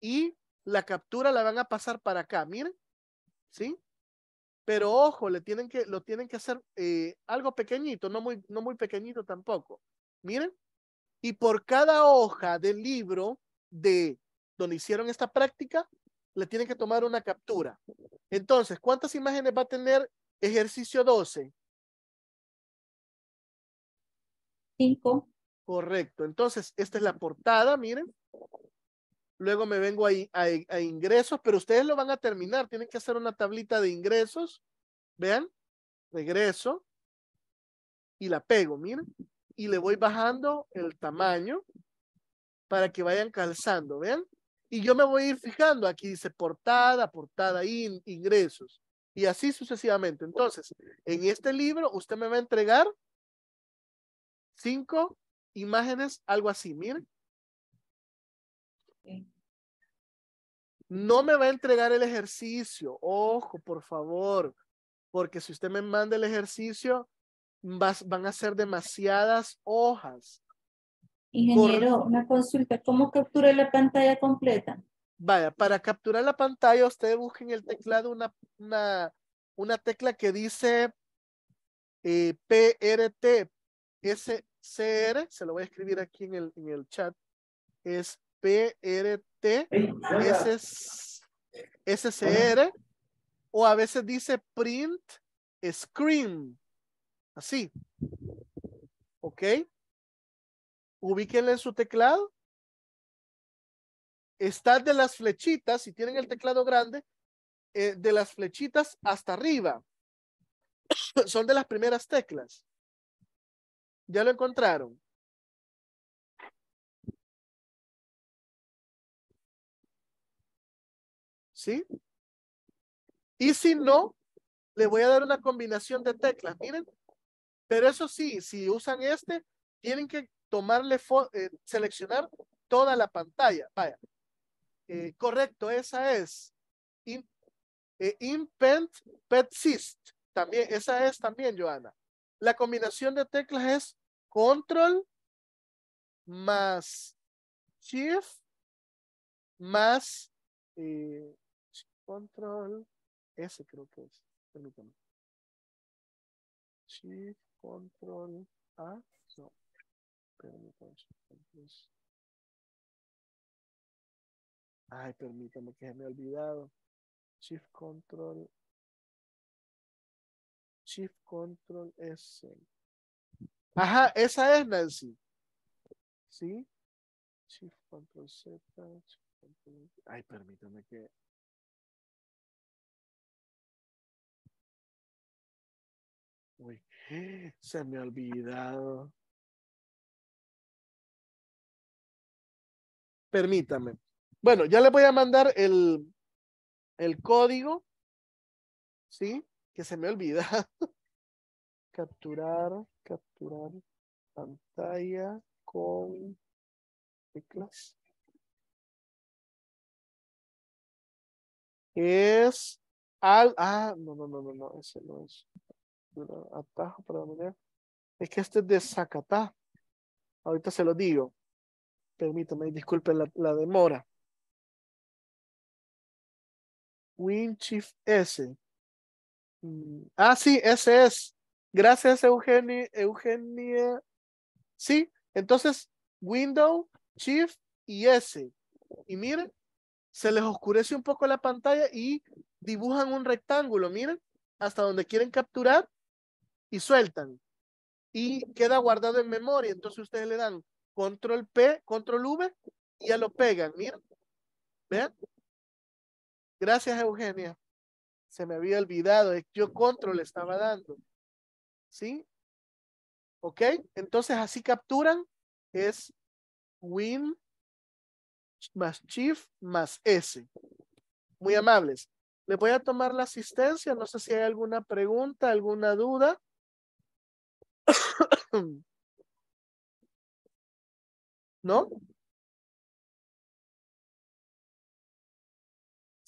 Y la captura la van a pasar para acá, miren. ¿Sí? Pero ojo, le tienen que, lo tienen que hacer eh, algo pequeñito, no muy, no muy pequeñito tampoco. Miren. Y por cada hoja del libro de donde hicieron esta práctica, le tienen que tomar una captura. Entonces, ¿cuántas imágenes va a tener ejercicio 12? Cinco. Correcto. Entonces, esta es la portada, miren. Luego me vengo ahí e, a, ingresos, pero ustedes lo van a terminar. Tienen que hacer una tablita de ingresos. Vean, regreso y la pego, miren. Y le voy bajando el tamaño para que vayan calzando, vean. Y yo me voy a ir fijando. Aquí dice portada, portada, y ingresos. Y así sucesivamente. Entonces, en este libro usted me va a entregar cinco imágenes, algo así, miren. No me va a entregar el ejercicio, ojo, por favor, porque si usted me manda el ejercicio, vas, van a ser demasiadas hojas. Ingeniero, una consulta, ¿cómo captura la pantalla completa? Vaya, para capturar la pantalla, usted busca en el teclado una, una, una tecla que dice eh, PRT, S, CR, se lo voy a escribir aquí en el, en el chat, es PRT SCR o a veces dice print screen. Así. ¿Ok? Ubíquenle en su teclado. Está de las flechitas, si tienen el teclado grande, eh, de las flechitas hasta arriba. Son de las primeras teclas. ¿Ya lo encontraron? ¿Sí? Y si no, le voy a dar una combinación de teclas, miren. Pero eso sí, si usan este, tienen que tomarle, eh, seleccionar toda la pantalla. Vaya. Eh, correcto, esa es. eh, impent, persist. También, esa es también, Joana. La combinación de teclas es control más shift más eh, control S creo que es. Permítame. Shift control A. No. Permítame. Ay, permítame que se me ha olvidado. Shift control Shift Control S. Ajá, esa es Nancy. ¿Sí? Shift Control Z. control... Ay, permítame que. Uy, se me ha olvidado. Permítame. Bueno, ya le voy a mandar el, el código. ¿Sí? que se me olvida. capturar, capturar pantalla con teclas. Es al, ah, no, no, no, no, no, ese no es. Atajo para manera. Es que este es de Zacatá. Ahorita se lo digo. Permítame, disculpen la, la demora. WinChief S. Mm, ah, sí, ese es. Gracias, Eugenia. Eugenia. Sí, entonces Window, Shift y S. Y miren, se les oscurece un poco la pantalla y dibujan un rectángulo, miren, hasta donde quieren capturar y sueltan. Y queda guardado en memoria. Entonces ustedes le dan control P, control V y ya lo pegan, miren. ¿ven? Gracias, Eugenia se me había olvidado, yo control estaba dando. ¿Sí? ¿Ok? Entonces así capturan, es win más chief más S. Muy amables. le voy a tomar la asistencia, no sé si hay alguna pregunta, alguna duda. ¿No?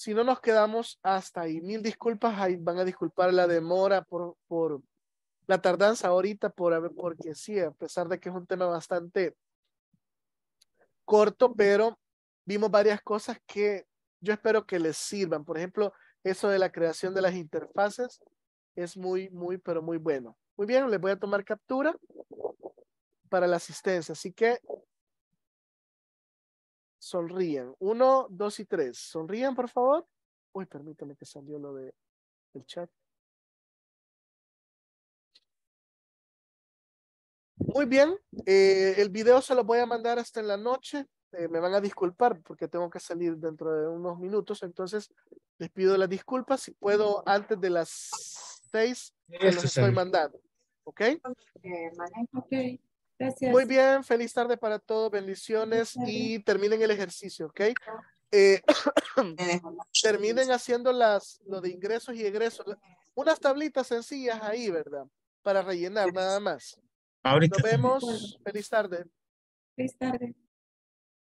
si no nos quedamos hasta ahí. Mil disculpas, van a disculpar la demora por, la tardanza ahorita, por, porque sí, a pesar de que es un tema bastante corto, pero vimos varias cosas que yo espero que les sirvan. Por ejemplo, eso de la creación de las interfaces es muy, muy, pero muy bueno. Muy bien, les voy a tomar captura para la asistencia. Así que sonríen. Uno, dos y tres. Sonríen, por favor. Uy, permítame que salió lo de, el chat. Muy bien, eh, el video se lo voy a mandar hasta en la noche. Eh, me van a disculpar porque tengo que salir dentro de unos minutos, entonces les pido las disculpas. Si puedo, antes de las seis, se los estoy mandando. ¿Ok? okay. Gracias. Muy bien, feliz tarde para todos, bendiciones y terminen el ejercicio, ¿ok? Eh, terminen haciendo las, lo de ingresos y egresos. Unas tablitas sencillas ahí, ¿verdad? Para rellenar nada más. Nos vemos. Feliz tarde. Feliz tarde.